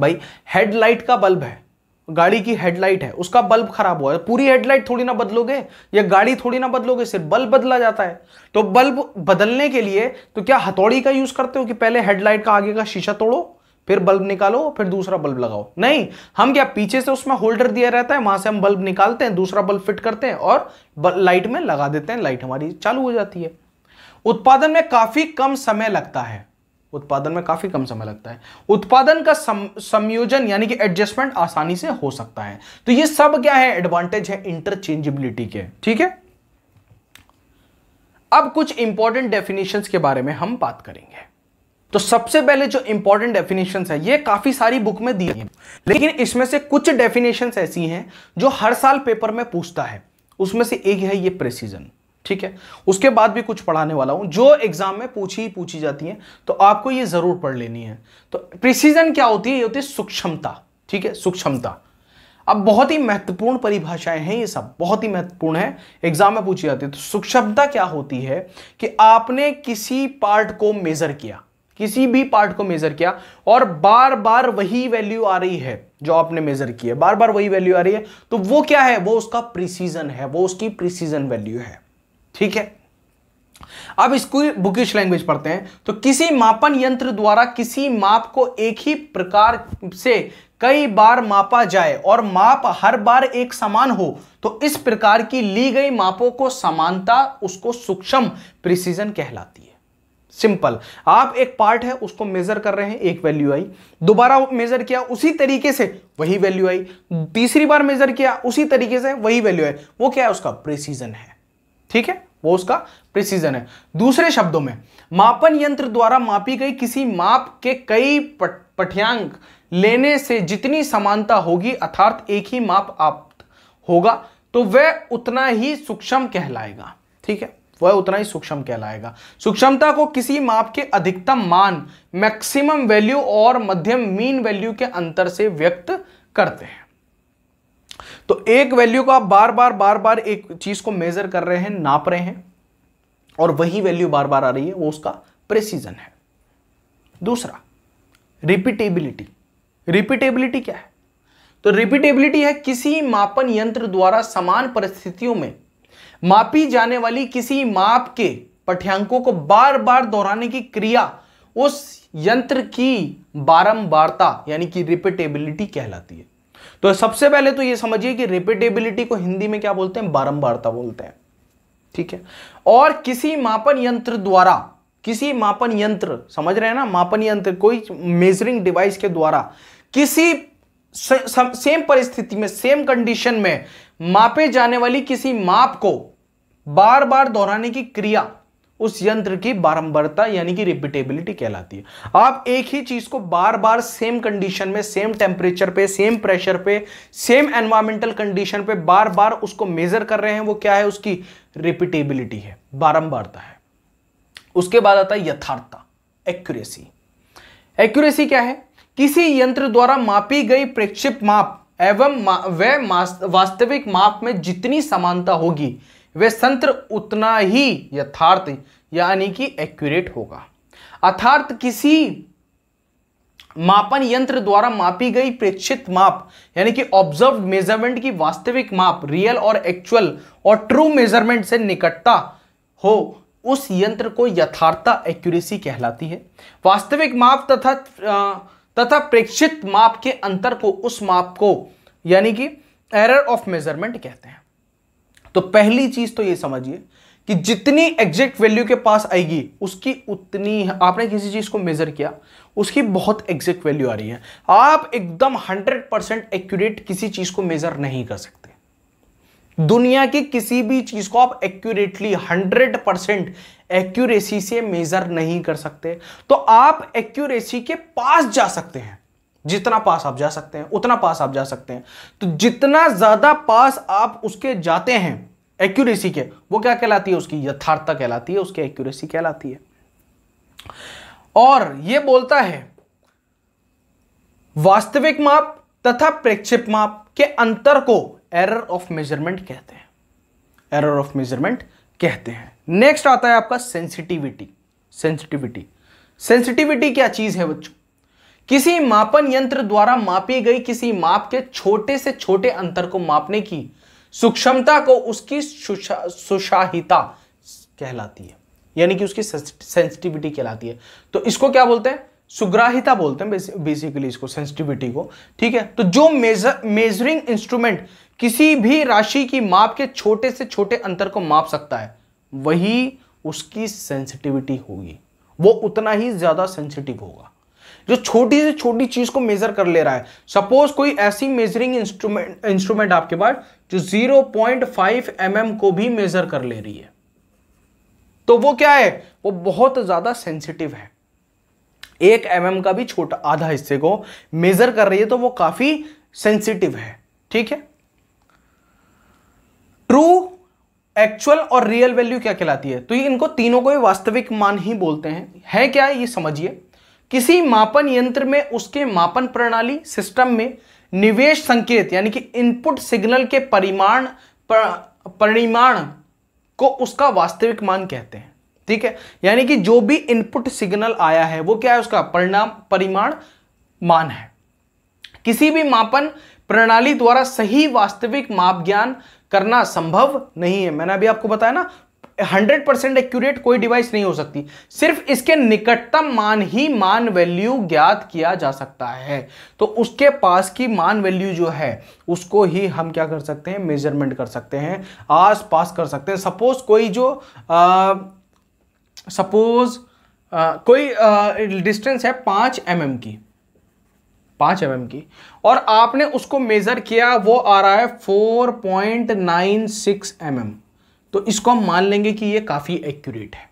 भाई हेडलाइट का बल्ब है गाड़ी की हेडलाइट है उसका बल्ब खराब हुआ है पूरी हेडलाइट थोड़ी ना बदलोगे या गाड़ी थोड़ी ना बदलोगे सिर्फ बल्ब बदला जाता है तो बल्ब बदलने के लिए तो क्या हथौड़ी का यूज करते हो कि पहले हेडलाइट का आगे का शीशा तोड़ो फिर बल्ब निकालो फिर दूसरा बल्ब लगाओ नहीं हम क्या पीछे से उसमें होल्डर दिया रहता है वहां से हम बल्ब निकालते हैं दूसरा बल्ब फिट करते हैं और लाइट में लगा देते हैं लाइट हमारी चालू हो जाती है उत्पादन में काफी कम समय लगता है उत्पादन में काफ़ी कम समय लगता है उत्पादन का सम, संयोजन यानी कि एडजस्टमेंट आसानी से हो सकता है तो ये सब क्या है एडवांटेज है इंटरचेंजेबिलिटी के ठीक है अब कुछ इंपॉर्टेंट डेफिनेशंस के बारे में हम बात करेंगे तो सबसे पहले जो इंपॉर्टेंट डेफिनेशंस है ये काफी सारी बुक में दी है लेकिन इसमें से कुछ डेफिनेशंस ऐसी हैं जो हर साल पेपर में पूछता है उसमें से एक है ये प्रेसिजन ठीक है उसके बाद भी कुछ पढ़ाने वाला हूं जो एग्जाम में पूछी ही पूछी जाती है तो आपको ये जरूर पढ़ लेनी है तो प्रिसीजन क्या होती है ये होती है सूक्ष्मता ठीक है सूक्ष्मता अब बहुत ही महत्वपूर्ण परिभाषाएं हैं ये सब बहुत ही महत्वपूर्ण है एग्जाम में पूछी जाती है तो सूक्ष्मता क्या होती है कि आपने किसी पार्ट को मेजर किया किसी भी पार्ट को मेजर किया और बार बार वही वैल्यू आ रही है जो आपने मेजर की है बार बार वही वैल्यू आ रही है तो वो क्या है वो उसका प्रिसीजन है वो उसकी प्रिसीजन वैल्यू है ठीक है अब इसको बुकिश लैंग्वेज पढ़ते हैं तो किसी मापन यंत्र द्वारा किसी माप को एक ही प्रकार से कई बार मापा जाए और माप हर बार एक समान हो तो इस प्रकार की ली गई मापों को समानता उसको सूक्ष्म प्रिसीजन कहलाती है सिंपल आप एक पार्ट है उसको मेजर कर रहे हैं एक वैल्यू आई दोबारा मेजर किया उसी तरीके से वही वैल्यू आई तीसरी बार मेजर किया उसी तरीके से वही वैल्यू आई वो क्या है उसका प्रिसीजन है ठीक है वो उसका प्रिसीजन है दूसरे शब्दों में मापन यंत्र द्वारा मापी गई किसी माप के कई पठ्यांक लेने से जितनी समानता होगी अर्थात एक ही माप आप होगा तो वह उतना ही सूक्ष्म कहलाएगा ठीक है वह उतना ही सूक्ष्म कहलाएगा सूक्ष्मता को किसी माप के अधिकतम मान मैक्सिमम वैल्यू और मध्यम मीन वैल्यू के अंतर से व्यक्त करते हैं तो एक वैल्यू को आप बार बार बार बार एक चीज को मेजर कर रहे हैं नाप रहे हैं और वही वैल्यू बार बार आ रही है वो उसका प्रेसीजन है दूसरा रिपीटेबिलिटी रिपीटेबिलिटी क्या है तो रिपीटेबिलिटी है किसी मापन यंत्र द्वारा समान परिस्थितियों में मापी जाने वाली किसी माप के पठ्यांकों को बार बार दोहराने की क्रिया उस यंत्र की बारंबारता यानी कि रिपीटेबिलिटी कहलाती है तो सबसे पहले तो ये समझिए कि रिपीटेबिलिटी को हिंदी में क्या बोलते हैं बारंबारता बोलते हैं ठीक है और किसी मापन यंत्र द्वारा किसी मापन यंत्र समझ रहे हैं ना मापन यंत्र कोई मेजरिंग डिवाइस के द्वारा किसी से, सेम परिस्थिति में सेम कंडीशन में मापे जाने वाली किसी माप को बार बार दोहराने की क्रिया उस यंत्र की बारंबारता यानी कि रिपीटेबिलिटी कहलाती है आप एक ही चीज को बार बार सेम कंडीशन में सेम टेम्परेचर पे सेम प्रेशर पे सेम एनवायरमेंटल कंडीशन पे बार बार उसको मेजर कर रहे हैं वो क्या है उसकी रिपीटेबिलिटी है बारंबारता है उसके बाद आता है यथार्थता एक्यूरेसी एक्यूरेसी क्या है किसी यंत्र द्वारा मापी गई प्रेक्षिप माप एवं मा, वह वास्तविक माप में जितनी समानता होगी वह संत्र उतना ही यथार्थ यानी कि एक्यूरेट होगा अर्थार्थ किसी मापन यंत्र द्वारा मापी गई प्रेक्षित माप यानी कि ऑब्जर्व मेजरमेंट की वास्तविक माप रियल और एक्चुअल और ट्रू मेजरमेंट से निकटता हो उस यंत्र को यथार्थता एक्यूरेसी कहलाती है वास्तविक माप तथा तथा प्रेक्षित माप के अंतर को उस माप को यानी कि एरर ऑफ मेजरमेंट कहते हैं तो पहली चीज तो ये समझिए कि जितनी एग्जैक्ट वैल्यू के पास आएगी उसकी उतनी आपने किसी चीज को मेजर किया उसकी बहुत एग्जैक्ट वैल्यू आ रही है आप एकदम 100 परसेंट एक्यूरेट किसी चीज को मेजर नहीं कर सकते दुनिया की किसी भी चीज को आप एक्यूरेटली 100 परसेंट एक्यूरेसी से मेजर नहीं कर सकते तो आप एक्यूरेसी के पास जा सकते हैं जितना पास आप जा सकते हैं उतना पास आप जा सकते हैं तो जितना ज़्यादा पास आप उसके जाते हैं एक्यूरेसी के वो क्या कहलाती है उसकी यथार्थता कहलाती है उसकी एक्यूरेसी कहलाती है और ये बोलता है वास्तविक माप तथा प्रेक्षित माप के अंतर को एरर ऑफ मेजरमेंट कहते हैं एरर ऑफ मेजरमेंट कहते हैं नेक्स्ट आता है आपका सेंसिटिविटी सेंसिटिविटी सेंसिटिविटी क्या चीज है बच्चों किसी मापन यंत्र द्वारा मापी गई किसी माप के छोटे से छोटे अंतर को मापने की सूक्ष्मता को उसकी सुशाहिता कहलाती है यानी कि उसकी सेंसिटिविटी कहलाती है तो इसको क्या बोलते हैं सुग्राहिता बोलते हैं बेसिकली इसको सेंसिटिविटी को ठीक है तो जो मेजरिंग इंस्ट्रूमेंट किसी भी राशि की माप के छोटे से छोटे अंतर को माप सकता है वही उसकी सेंसिटिविटी होगी वो उतना ही ज़्यादा सेंसिटिव होगा जो छोटी से छोटी चीज को मेजर कर ले रहा है सपोज कोई ऐसी मेजरिंग इंस्ट्रूमेंट इंस्ट्रूमेंट आपके पास जो 0.5 पॉइंट mm को भी मेजर कर ले रही है तो वो क्या है वो बहुत ज्यादा सेंसिटिव है एक एम mm का भी छोटा आधा हिस्से को मेजर कर रही है तो वो काफी सेंसिटिव है ठीक है ट्रू एक्चुअल और रियल वैल्यू क्या कहलाती है तो ये इनको तीनों को वास्तविक मान ही बोलते हैं है क्या ये समझिए किसी मापन यंत्र में उसके मापन प्रणाली सिस्टम में निवेश संकेत यानी कि इनपुट सिग्नल के परिमाण परिमाण को उसका वास्तविक मान कहते हैं ठीक है यानी कि जो भी इनपुट सिग्नल आया है वो क्या है उसका परिणाम परिमाण मान है किसी भी मापन प्रणाली द्वारा सही वास्तविक माप ज्ञान करना संभव नहीं है मैंने अभी आपको बताया ना हंड्रेड परसेंट एक्यूरेट कोई डिवाइस नहीं हो सकती सिर्फ इसके निकटतम मान ही मान वैल्यू ज्ञात किया जा सकता है तो उसके पास की मान वैल्यू जो है उसको ही हम क्या कर सकते हैं मेजरमेंट कर सकते हैं आस पास कर सकते हैं सपोज कोई जो सपोज कोई डिस्टेंस है पांच एम mm की पांच एम mm की और आपने उसको मेज़र किया वो आ रहा है four point nine six M M तो इसको हम मान लेंगे कि ये काफ़ी एक्यूरेट है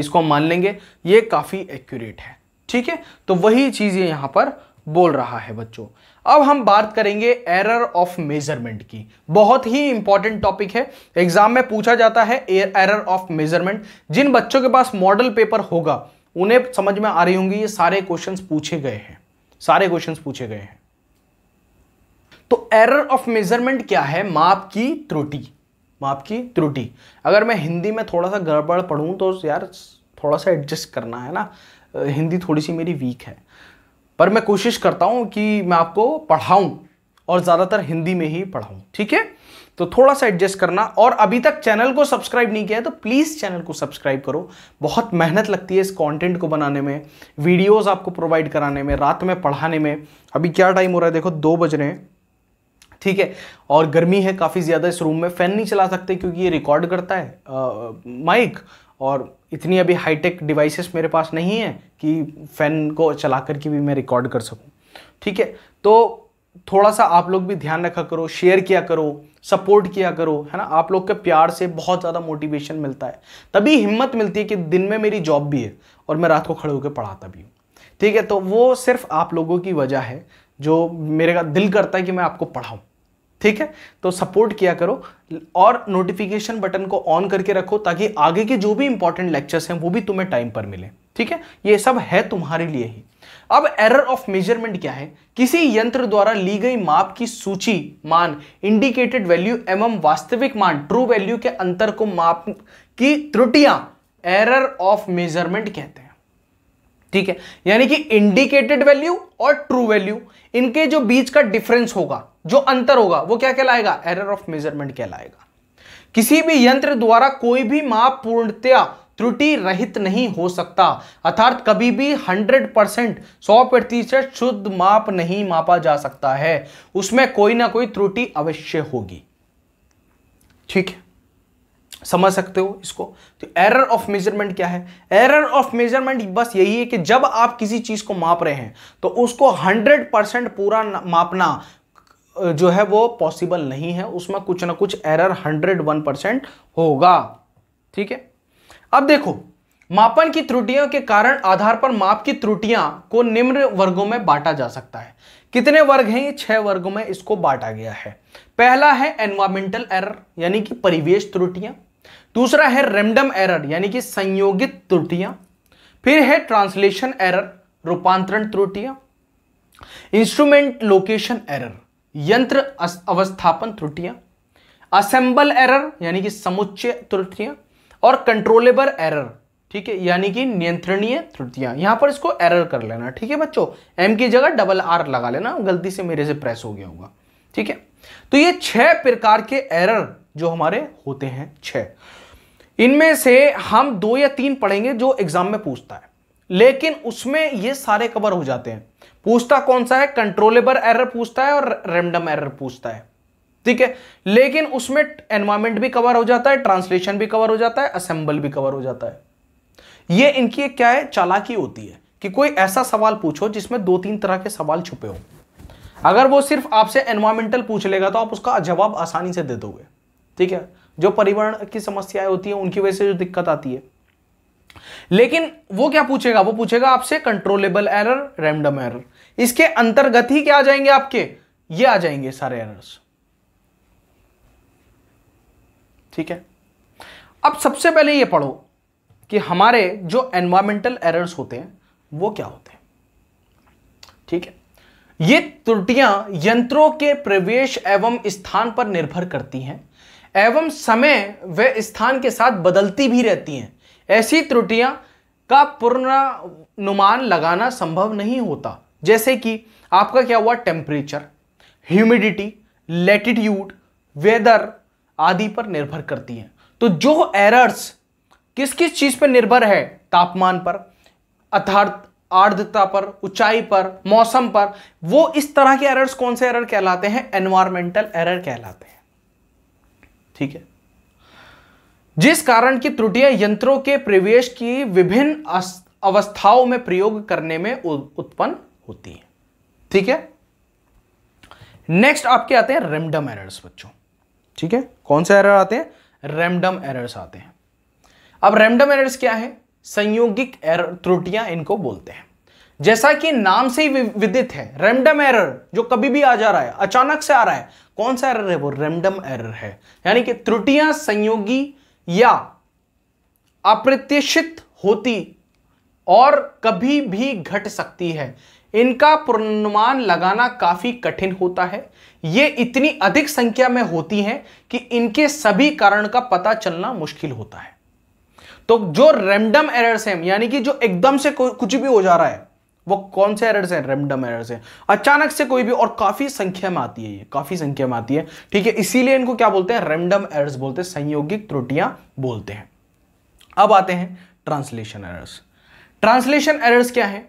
इसको हम मान लेंगे ये काफ़ी एक्यूरेट है ठीक है तो वही चीज़ ये यहां पर बोल रहा है बच्चों अब हम बात करेंगे एरर ऑफ मेजरमेंट की बहुत ही इंपॉर्टेंट टॉपिक है एग्जाम में पूछा जाता है एरर ऑफ मेजरमेंट जिन बच्चों के पास मॉडल पेपर होगा उन्हें समझ में आ रही होंगी ये सारे क्वेश्चंस पूछे गए हैं सारे क्वेश्चंस पूछे गए हैं तो एरर ऑफ मेजरमेंट क्या है माप की त्रुटि माप की त्रुटि अगर मैं हिंदी में थोड़ा सा गड़बड़ पढ़ूँ तो यार थोड़ा सा एडजस्ट करना है ना हिंदी थोड़ी सी मेरी वीक है पर मैं कोशिश करता हूँ कि मैं आपको पढ़ाऊँ और ज़्यादातर हिंदी में ही पढ़ाऊँ ठीक है तो थोड़ा सा एडजस्ट करना और अभी तक चैनल को सब्सक्राइब नहीं किया है तो प्लीज़ चैनल को सब्सक्राइब करो बहुत मेहनत लगती है इस कंटेंट को बनाने में वीडियोस आपको प्रोवाइड कराने में रात में पढ़ाने में अभी क्या टाइम हो रहा है देखो दो बज रहे हैं ठीक है और गर्मी है काफ़ी ज़्यादा इस रूम में फ़ैन नहीं चला सकते क्योंकि ये रिकॉर्ड करता है माइक और इतनी अभी हाईटेक डिवाइसेस मेरे पास नहीं है कि फ़ैन को चला करके भी मैं रिकॉर्ड कर सकूँ ठीक है तो थोड़ा सा आप लोग भी ध्यान रखा करो शेयर किया करो सपोर्ट किया करो है ना आप लोग के प्यार से बहुत ज़्यादा मोटिवेशन मिलता है तभी हिम्मत मिलती है कि दिन में मेरी जॉब भी है और मैं रात को खड़े होकर पढ़ाता भी हूँ ठीक है तो वो सिर्फ आप लोगों की वजह है जो मेरे का दिल करता है कि मैं आपको पढ़ाऊँ ठीक है तो सपोर्ट किया करो और नोटिफिकेशन बटन को ऑन करके रखो ताकि आगे के जो भी इंपॉर्टेंट लेक्चर्स हैं वो भी तुम्हें टाइम पर मिले ठीक है ये सब है तुम्हारे लिए ही अब एरर ऑफ मेजरमेंट क्या है किसी यंत्र द्वारा ली गई माप की सूची मान इंडिकेटेड वैल्यू एवं वास्तविक मान ट्रू वैल्यू के अंतर को माप की त्रुटियां एरर ऑफ मेजरमेंट कहते हैं ठीक है यानी कि इंडिकेटेड वैल्यू और ट्रू वैल्यू इनके जो बीच का डिफरेंस होगा जो अंतर होगा वो क्या कहलाएगा एरर ऑफ मेजरमेंट कहलाएगा किसी भी यंत्र द्वारा कोई भी माप पूर्णतया त्रुटि रहित नहीं हो सकता अर्थात कभी भी 100 परसेंट सौ प्रतिशत शुद्ध माप नहीं मापा जा सकता है उसमें कोई ना कोई त्रुटि अवश्य होगी ठीक है समझ सकते हो इसको तो एरर ऑफ मेजरमेंट क्या है एरर ऑफ मेजरमेंट बस यही है कि जब आप किसी चीज़ को माप रहे हैं तो उसको 100 परसेंट पूरा मापना जो है वो पॉसिबल नहीं है उसमें कुछ ना कुछ एरर 101 परसेंट होगा ठीक है अब देखो मापन की त्रुटियों के कारण आधार पर माप की त्रुटियां को निम्न वर्गों में बांटा जा सकता है कितने वर्ग हैं ये छह वर्गों में इसको बांटा गया है पहला है एनवायरमेंटल एरर यानी कि परिवेश त्रुटियां दूसरा है रेमडम एरर यानी कि संयोगित त्रुटियां फिर है ट्रांसलेशन एरर रूपांतरण त्रुटियां इंस्ट्रूमेंट लोकेशन एरर यंत्र अवस्थापन त्रुटियां असेंबल एरर यानी कि समुच्चय त्रुटियां और कंट्रोलेबल एरर ठीक है यानी कि नियंत्रणीय त्रुटियां यहां पर इसको एरर कर लेना ठीक है बच्चों एम की जगह डबल आर लगा लेना गलती से मेरे से प्रेस हो गया होगा ठीक है तो ये छह प्रकार के एरर जो हमारे होते हैं छः इनमें से हम दो या तीन पढ़ेंगे जो एग्जाम में पूछता है लेकिन उसमें ये सारे कवर हो जाते हैं पूछता कौन सा है कंट्रोलेबल एरर पूछता है और रेंडम एरर पूछता है ठीक है लेकिन उसमें एनवायरमेंट भी कवर हो जाता है ट्रांसलेशन भी कवर हो जाता है असेंबल भी कवर हो जाता है ये इनकी एक क्या है चालाकी होती है कि कोई ऐसा सवाल पूछो जिसमें दो तीन तरह के सवाल छुपे हो अगर वो सिर्फ आपसे एनवायरमेंटल पूछ लेगा तो आप उसका जवाब आसानी से दे दोगे ठीक है जो परिवहन की समस्याएं होती है उनकी वजह से जो दिक्कत आती है लेकिन वो क्या पूछेगा वो पूछेगा आपसे कंट्रोलेबल एरर रैंडम एरर इसके अंतर्गत ही क्या आ जाएंगे आपके ये आ जाएंगे सारे एरर्स ठीक है अब सबसे पहले ये पढ़ो कि हमारे जो एनवायरमेंटल एरर्स होते हैं वो क्या होते हैं ठीक है ये त्रुटियां यंत्रों के प्रवेश एवं स्थान पर निर्भर करती हैं एवं समय व स्थान के साथ बदलती भी रहती हैं ऐसी त्रुटियां का पूर्णानुमान लगाना संभव नहीं होता जैसे कि आपका क्या हुआ टेम्परेचर ह्यूमिडिटी लेटिट्यूड वेदर आदि पर निर्भर करती हैं तो जो एरर्स किस किस चीज़ पर निर्भर है तापमान पर अर्थात आर्द्रता पर ऊंचाई पर मौसम पर वो इस तरह के एरर्स कौन से एरर कहलाते हैं एनवायरमेंटल एरर कहलाते हैं ठीक है जिस कारण की त्रुटियां यंत्रों के प्रवेश की विभिन्न अवस्थाओं में प्रयोग करने में उत्पन्न होती है ठीक है नेक्स्ट आपके आते हैं रेमडम एरर्स बच्चों ठीक है कौन से एरर आते हैं रेमडम एरर्स आते हैं अब रेमडम एरर्स क्या है संयोगिक एरर त्रुटियां इनको बोलते हैं जैसा कि नाम से ही विदित है रेमडम एरर जो कभी भी आ जा रहा है अचानक से आ रहा है कौन सा एरर है वो रेमडम एरर है यानी कि त्रुटियां संयोगी या अप्रत्याशित होती और कभी भी घट सकती है इनका पूर्वानुमान लगाना काफी कठिन होता है ये इतनी अधिक संख्या में होती हैं कि इनके सभी कारण का पता चलना मुश्किल होता है तो जो रैंडम एरर्स हैं यानी कि जो एकदम से कुछ भी हो जा रहा है वो कौन से एरर्स हैं रेमडम एरर्स हैं अचानक से कोई भी और काफ़ी संख्या में आती है ये काफ़ी संख्या में आती है ठीक है इसीलिए इनको क्या बोलते हैं रेमडम एरर्स बोलते हैं संयोगिक त्रुटियां बोलते हैं अब आते हैं ट्रांसलेशन एरर्स ट्रांसलेशन एरर्स क्या है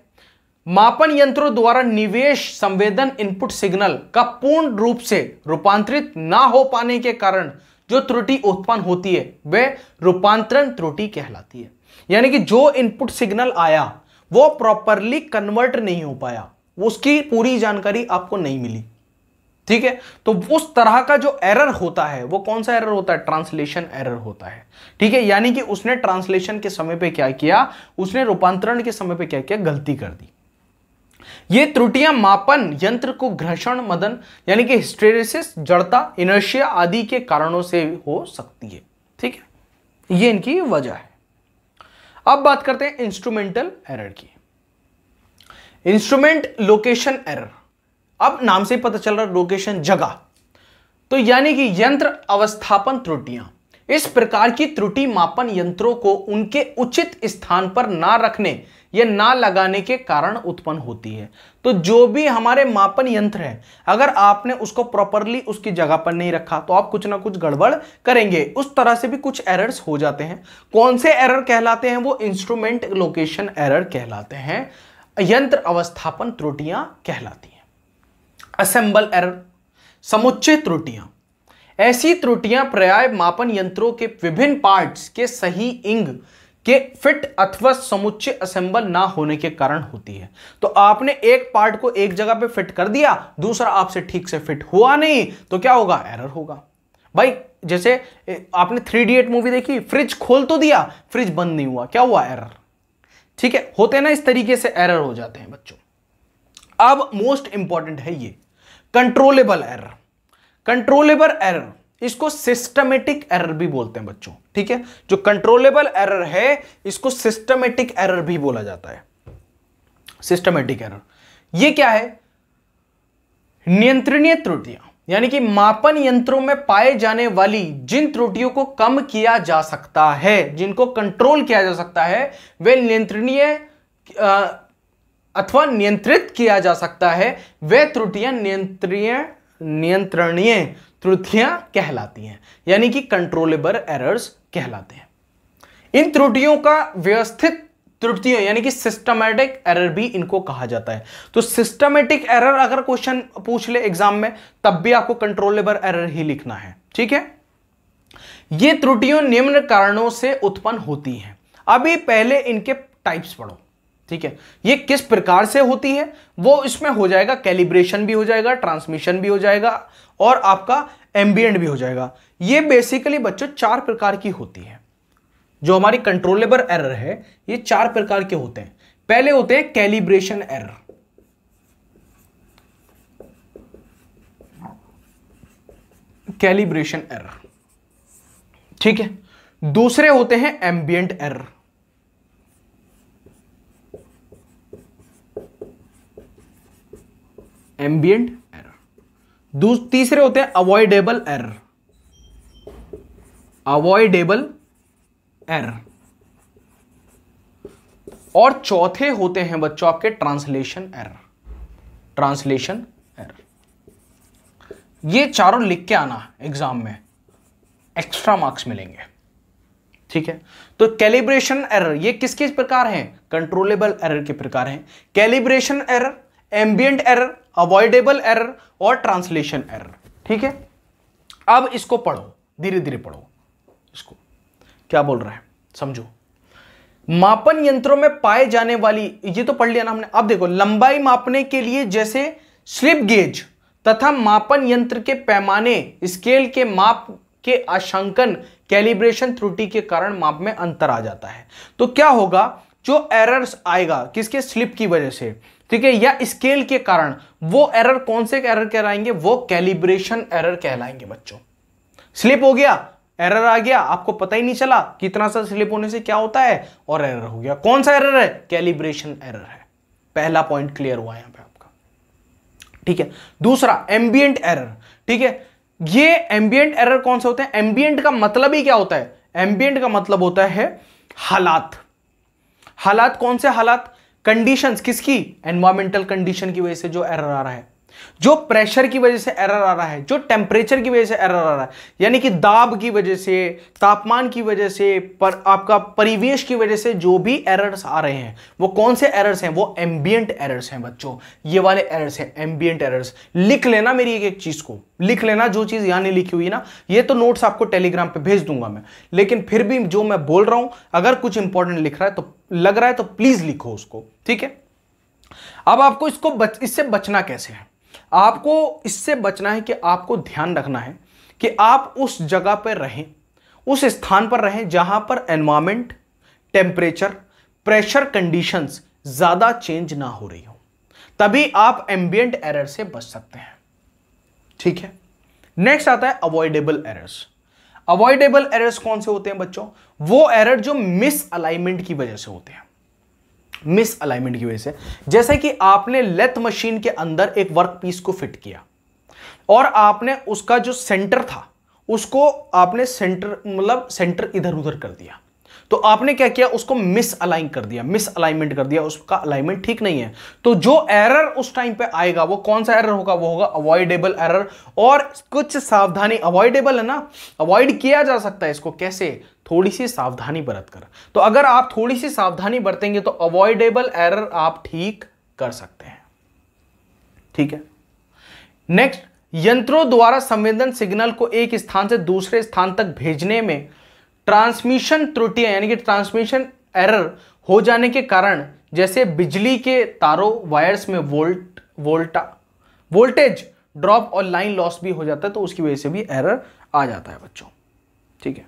मापन यंत्रों द्वारा निवेश संवेदन इनपुट सिग्नल का पूर्ण रूप से रूपांतरित ना हो पाने के कारण जो त्रुटि उत्पन्न होती है वह रूपांतरण त्रुटि कहलाती है यानी कि जो इनपुट सिग्नल आया वो प्रॉपरली कन्वर्ट नहीं हो पाया उसकी पूरी जानकारी आपको नहीं मिली ठीक है तो उस तरह का जो एरर होता है वो कौन सा एरर होता है ट्रांसलेशन एरर होता है ठीक है यानी कि उसने ट्रांसलेशन के समय पे क्या किया उसने रूपांतरण के समय पे क्या किया गलती कर दी ये त्रुटियां मापन यंत्र को घर्षण मदन यानी कि हिस्टेरेसिस जड़ता इनर्शिया आदि के कारणों से हो सकती है ठीक है ये इनकी वजह है अब बात करते हैं इंस्ट्रूमेंटल एरर की इंस्ट्रूमेंट लोकेशन एरर अब नाम से पता चल रहा लोकेशन जगह तो यानी कि यंत्र अवस्थापन त्रुटियां इस प्रकार की त्रुटि मापन यंत्रों को उनके उचित स्थान पर ना रखने या ना लगाने के कारण उत्पन्न होती है तो जो भी हमारे मापन यंत्र है अगर आपने उसको प्रॉपरली उसकी जगह पर नहीं रखा तो आप कुछ ना कुछ गड़बड़ करेंगे उस तरह से भी कुछ एरर्स हो जाते हैं कौन से एरर कहलाते हैं वो इंस्ट्रूमेंट लोकेशन एरर कहलाते हैं यंत्र अवस्थापन त्रुटियां कहलाती हैं असेंबल एरर समुच्चय त्रुटियां ऐसी त्रुटियां पर्याय मापन यंत्रों के विभिन्न पार्ट्स के सही इंग के फिट अथवा समुच्चय असेंबल ना होने के कारण होती है तो आपने एक पार्ट को एक जगह पे फिट कर दिया दूसरा आपसे ठीक से फिट हुआ नहीं तो क्या होगा एरर होगा भाई जैसे आपने थ्री इडियट मूवी देखी फ्रिज खोल तो दिया फ्रिज बंद नहीं हुआ क्या हुआ एरर ठीक है होते ना इस तरीके से एरर हो जाते हैं बच्चों अब मोस्ट इंपॉर्टेंट है ये कंट्रोलेबल एरर कंट्रोलेबल एरर इसको सिस्टमेटिक एरर भी बोलते हैं बच्चों ठीक है जो कंट्रोलेबल एरर है इसको सिस्टमेटिक एरर भी बोला जाता है सिस्टमेटिक एरर ये क्या है नियंत्रणीय त्रुटियां यानी कि मापन यंत्रों में पाए जाने वाली जिन त्रुटियों को कम किया जा सकता है जिनको कंट्रोल किया जा सकता है वे नियंत्रणीय अथवा नियंत्रित किया जा सकता है वे त्रुटियां नियंत्रणीय नियंत्रणीय त्रुटियां कहलाती हैं यानी कि कंट्रोलेबल एरर्स कहलाते हैं इन त्रुटियों का व्यवस्थित त्रुटियों यानी कि सिस्टमेटिक एरर भी इनको कहा जाता है तो सिस्टमेटिक एरर अगर क्वेश्चन पूछ ले एग्जाम में तब भी आपको कंट्रोलेबल एरर ही लिखना है ठीक है ये त्रुटियों निम्न कारणों से उत्पन्न होती हैं अभी पहले इनके टाइप्स पढ़ो ठीक है ये किस प्रकार से होती है वो इसमें हो जाएगा कैलिब्रेशन भी हो जाएगा ट्रांसमिशन भी हो जाएगा और आपका एम्बियंट भी हो जाएगा ये बेसिकली बच्चों चार प्रकार की होती है जो हमारी कंट्रोलेबल एरर है ये चार प्रकार के होते हैं पहले होते हैं कैलिब्रेशन एरर कैलिब्रेशन एरर ठीक है दूसरे होते हैं एम्बियंट एरर एम्बियंट एरर तीसरे होते हैं अवॉइडेबल एरर अवॉइडेबल एरर और चौथे होते हैं बच्चों आपके ट्रांसलेशन एरर ट्रांसलेशन एरर ये चारों लिख के आना एग्जाम में एक्स्ट्रा मार्क्स मिलेंगे ठीक है तो कैलिब्रेशन एरर ये किस किस प्रकार हैं कंट्रोलेबल एरर के प्रकार हैं calibration error ambient error avoidable error और ट्रांसलेशन एरर ठीक है अब इसको पढ़ो धीरे धीरे पढ़ो इसको क्या बोल रहा है समझो मापन यंत्रों में पाए जाने वाली ये तो पढ़ लिया ना हमने अब देखो लंबाई मापने के लिए जैसे स्लिप गेज तथा मापन यंत्र के पैमाने स्केल के माप के आशंकन कैलिब्रेशन त्रुटि के कारण माप में अंतर आ जाता है तो क्या होगा जो एरर्स आएगा किसके स्लिप की वजह से ठीक है या स्केल के कारण वो एरर कौन से एरर कहलाएंगे वो कैलिब्रेशन एरर कहलाएंगे बच्चों स्लिप हो गया एरर आ गया आपको पता ही नहीं चला कितना सा स्लिप होने से क्या होता है और एरर हो गया कौन सा एरर है कैलिब्रेशन एरर है पहला पॉइंट क्लियर हुआ यहां पे आपका ठीक है दूसरा एम्बियंट एरर ठीक है ये एम्बियंट एरर कौन से होते हैं एम्बियंट का मतलब ही क्या होता है एम्बियंट का मतलब होता है हालात हालात कौन से हालात कंडीशंस किसकी एनवायरमेंटल कंडीशन की वजह से जो एरर आ रहा है जो प्रेशर की वजह से एरर आ रहा है जो टेम्परेचर की वजह से एरर आ रहा है यानी कि दाब की वजह से तापमान की वजह से पर आपका परिवेश की वजह से जो भी एरर्स आ रहे हैं वो कौन से एरर्स हैं वो एम्बियंट एरर्स हैं बच्चों ये वाले एरर्स हैं एम्बियंट एरर्स लिख लेना मेरी एक एक चीज़ को लिख लेना जो चीज़ यहाँ नहीं लिखी हुई ना ये तो नोट्स आपको टेलीग्राम पर भेज दूंगा मैं लेकिन फिर भी जो मैं बोल रहा हूं अगर कुछ इंपॉर्टेंट लिख रहा है तो लग रहा है तो प्लीज़ लिखो उसको ठीक है अब आपको इसको बच, इससे बचना कैसे है आपको इससे बचना है कि आपको ध्यान रखना है कि आप उस जगह पर रहें उस स्थान पर रहें जहां पर एनवायरमेंट टेम्परेचर प्रेशर कंडीशंस ज़्यादा चेंज ना हो रही हो तभी आप एम्बियंट एरर से बच सकते हैं ठीक है नेक्स्ट आता है अवॉइडेबल एरर्स अवॉइडेबल एरर्स कौन से होते हैं बच्चों वो एरर जो मिस अलाइनमेंट की वजह से होते हैं मिस अलाइनमेंट की वजह से जैसे कि आपने लेथ मशीन के अंदर एक वर्क पीस को फिट किया और आपने उसका जो सेंटर था उसको आपने सेंटर मतलब सेंटर इधर उधर कर दिया तो आपने क्या किया उसको मिस अलाइन कर दिया मिस अलाइनमेंट कर दिया उसका अलाइनमेंट ठीक नहीं है तो जो एरर उस टाइम पे आएगा वो कौन सा एरर होगा वो होगा अवॉइडेबल एरर और कुछ सावधानी अवॉइडेबल है ना अवॉइड किया जा सकता है इसको कैसे थोड़ी सी सावधानी बरत कर तो अगर आप थोड़ी सी सावधानी बरतेंगे तो अवॉइडेबल एरर आप ठीक कर सकते हैं ठीक है नेक्स्ट यंत्रों द्वारा संवेदन सिग्नल को एक स्थान से दूसरे स्थान तक भेजने में ट्रांसमिशन त्रुटियां यानी कि ट्रांसमिशन एरर हो जाने के कारण जैसे बिजली के तारों वायर्स में वोल्ट वोल्टा वोल्टेज ड्रॉप और लाइन लॉस भी हो जाता है तो उसकी वजह से भी एरर आ जाता है बच्चों ठीक है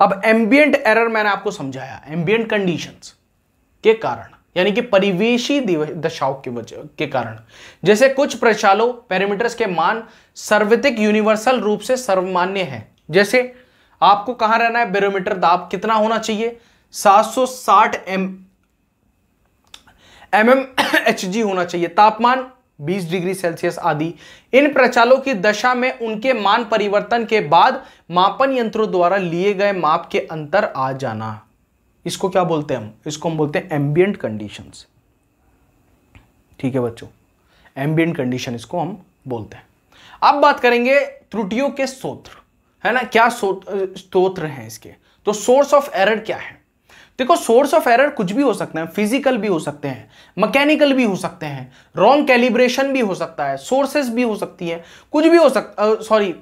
अब एम्बियंट एरर मैंने आपको समझाया एम्बियंट कंडीशंस के कारण यानी कि परिवेशी दशाओं के वजह के कारण जैसे कुछ प्रशालों पैरामीटर्स के मान सर्वतिक यूनिवर्सल रूप से सर्वमान्य है जैसे आपको कहां रहना है बेरोमीटर दाब कितना होना चाहिए 760 M M M H G होना चाहिए तापमान 20 डिग्री सेल्सियस आदि इन प्रचालों की दशा में उनके मान परिवर्तन के बाद मापन यंत्रों द्वारा लिए गए माप के अंतर आ जाना इसको क्या बोलते हैं हम इसको हम बोलते हैं एम्बियंट कंडीशन ठीक है बच्चों एम्बियंट कंडीशन इसको हम बोलते हैं अब बात करेंगे त्रुटियों के सोत्र है ना क्या स्त्रोत्र हैं इसके तो सोर्स ऑफ एरर क्या है देखो सोर्स ऑफ एरर कुछ भी हो सकते हैं फिजिकल भी हो सकते हैं मैकेनिकल भी हो सकते हैं रॉन्ग कैलिब्रेशन भी हो सकता है सोर्सेस भी हो सकती है कुछ भी हो सकता सॉरी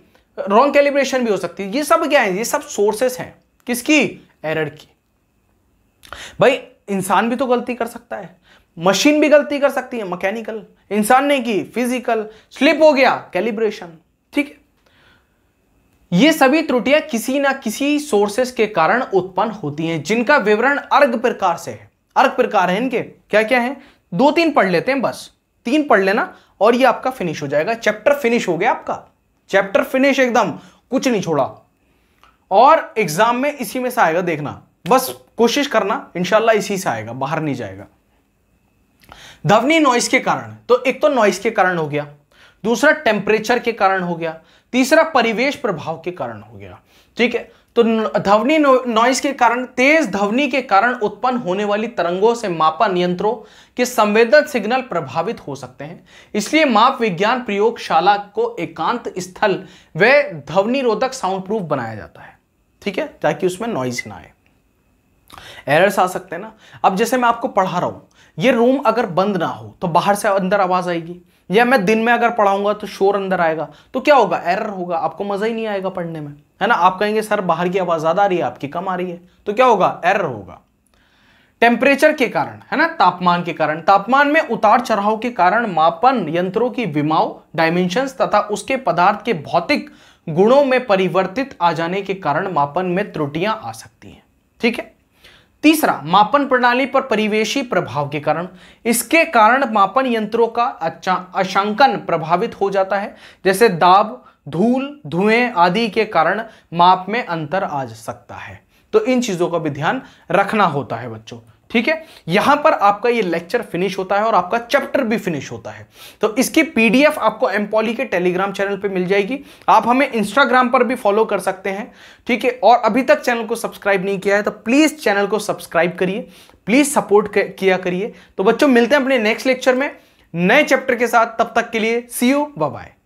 रॉन्ग कैलिब्रेशन भी हो सकती है ये सब क्या है ये सब सोर्सेस हैं किसकी एरर की भाई इंसान भी तो गलती कर सकता है मशीन भी गलती कर सकती है मैकेनिकल इंसान ने की फिजिकल स्लिप हो गया कैलिब्रेशन ठीक है ये सभी त्रुटियां किसी ना किसी सोर्सेस के कारण उत्पन्न होती हैं जिनका विवरण अर्घ प्रकार से है अर्घ प्रकार है इनके क्या क्या है दो तीन पढ़ लेते हैं बस तीन पढ़ लेना और ये आपका फिनिश हो जाएगा चैप्टर फिनिश हो गया आपका चैप्टर फिनिश एकदम कुछ नहीं छोड़ा और एग्जाम में इसी में से आएगा देखना बस कोशिश करना इनशाला इसी से आएगा बाहर नहीं जाएगा ध्वनि नॉइस के कारण तो एक तो नॉइस के कारण हो गया दूसरा टेम्परेचर के कारण हो गया तीसरा परिवेश प्रभाव के कारण हो गया ठीक है तो ध्वनि नॉइस के कारण तेज ध्वनि के कारण उत्पन्न होने वाली तरंगों से मापा नियंत्रों के संवेदन सिग्नल प्रभावित हो सकते हैं इसलिए माप विज्ञान प्रयोगशाला को एकांत स्थल व ध्वनि रोधक साउंड प्रूफ बनाया जाता है ठीक है ताकि उसमें नॉइज ना आए एरर्स आ सकते हैं ना अब जैसे मैं आपको पढ़ा रहा हूं ये रूम अगर बंद ना हो तो बाहर से अंदर आवाज आएगी या मैं दिन में अगर पढ़ाऊंगा तो शोर अंदर आएगा तो क्या होगा एरर होगा आपको मज़ा ही नहीं आएगा पढ़ने में है ना आप कहेंगे सर बाहर की आवाज़ ज़्यादा आ रही है आपकी कम आ रही है तो क्या होगा एरर होगा टेम्परेचर के कारण है ना तापमान के कारण तापमान में उतार चढ़ाव के कारण मापन यंत्रों की विमाओं डायमेंशन तथा उसके पदार्थ के भौतिक गुणों में परिवर्तित आ जाने के कारण मापन में त्रुटियां आ सकती हैं ठीक है तीसरा मापन प्रणाली पर परिवेशी प्रभाव के कारण इसके कारण मापन यंत्रों का अच्छा अशांकन प्रभावित हो जाता है जैसे दाब धूल धुएं आदि के कारण माप में अंतर आ सकता है तो इन चीज़ों का भी ध्यान रखना होता है बच्चों ठीक है यहां पर आपका ये लेक्चर फिनिश होता है और आपका चैप्टर भी फिनिश होता है तो इसकी पीडीएफ आपको एम्पॉली के टेलीग्राम चैनल पे मिल जाएगी आप हमें इंस्टाग्राम पर भी फॉलो कर सकते हैं ठीक है और अभी तक चैनल को सब्सक्राइब नहीं किया है तो प्लीज चैनल को सब्सक्राइब करिए प्लीज सपोर्ट किया करिए तो बच्चों मिलते हैं अपने नेक्स्ट लेक्चर में नए चैप्टर के साथ तब तक के लिए सी यू बाय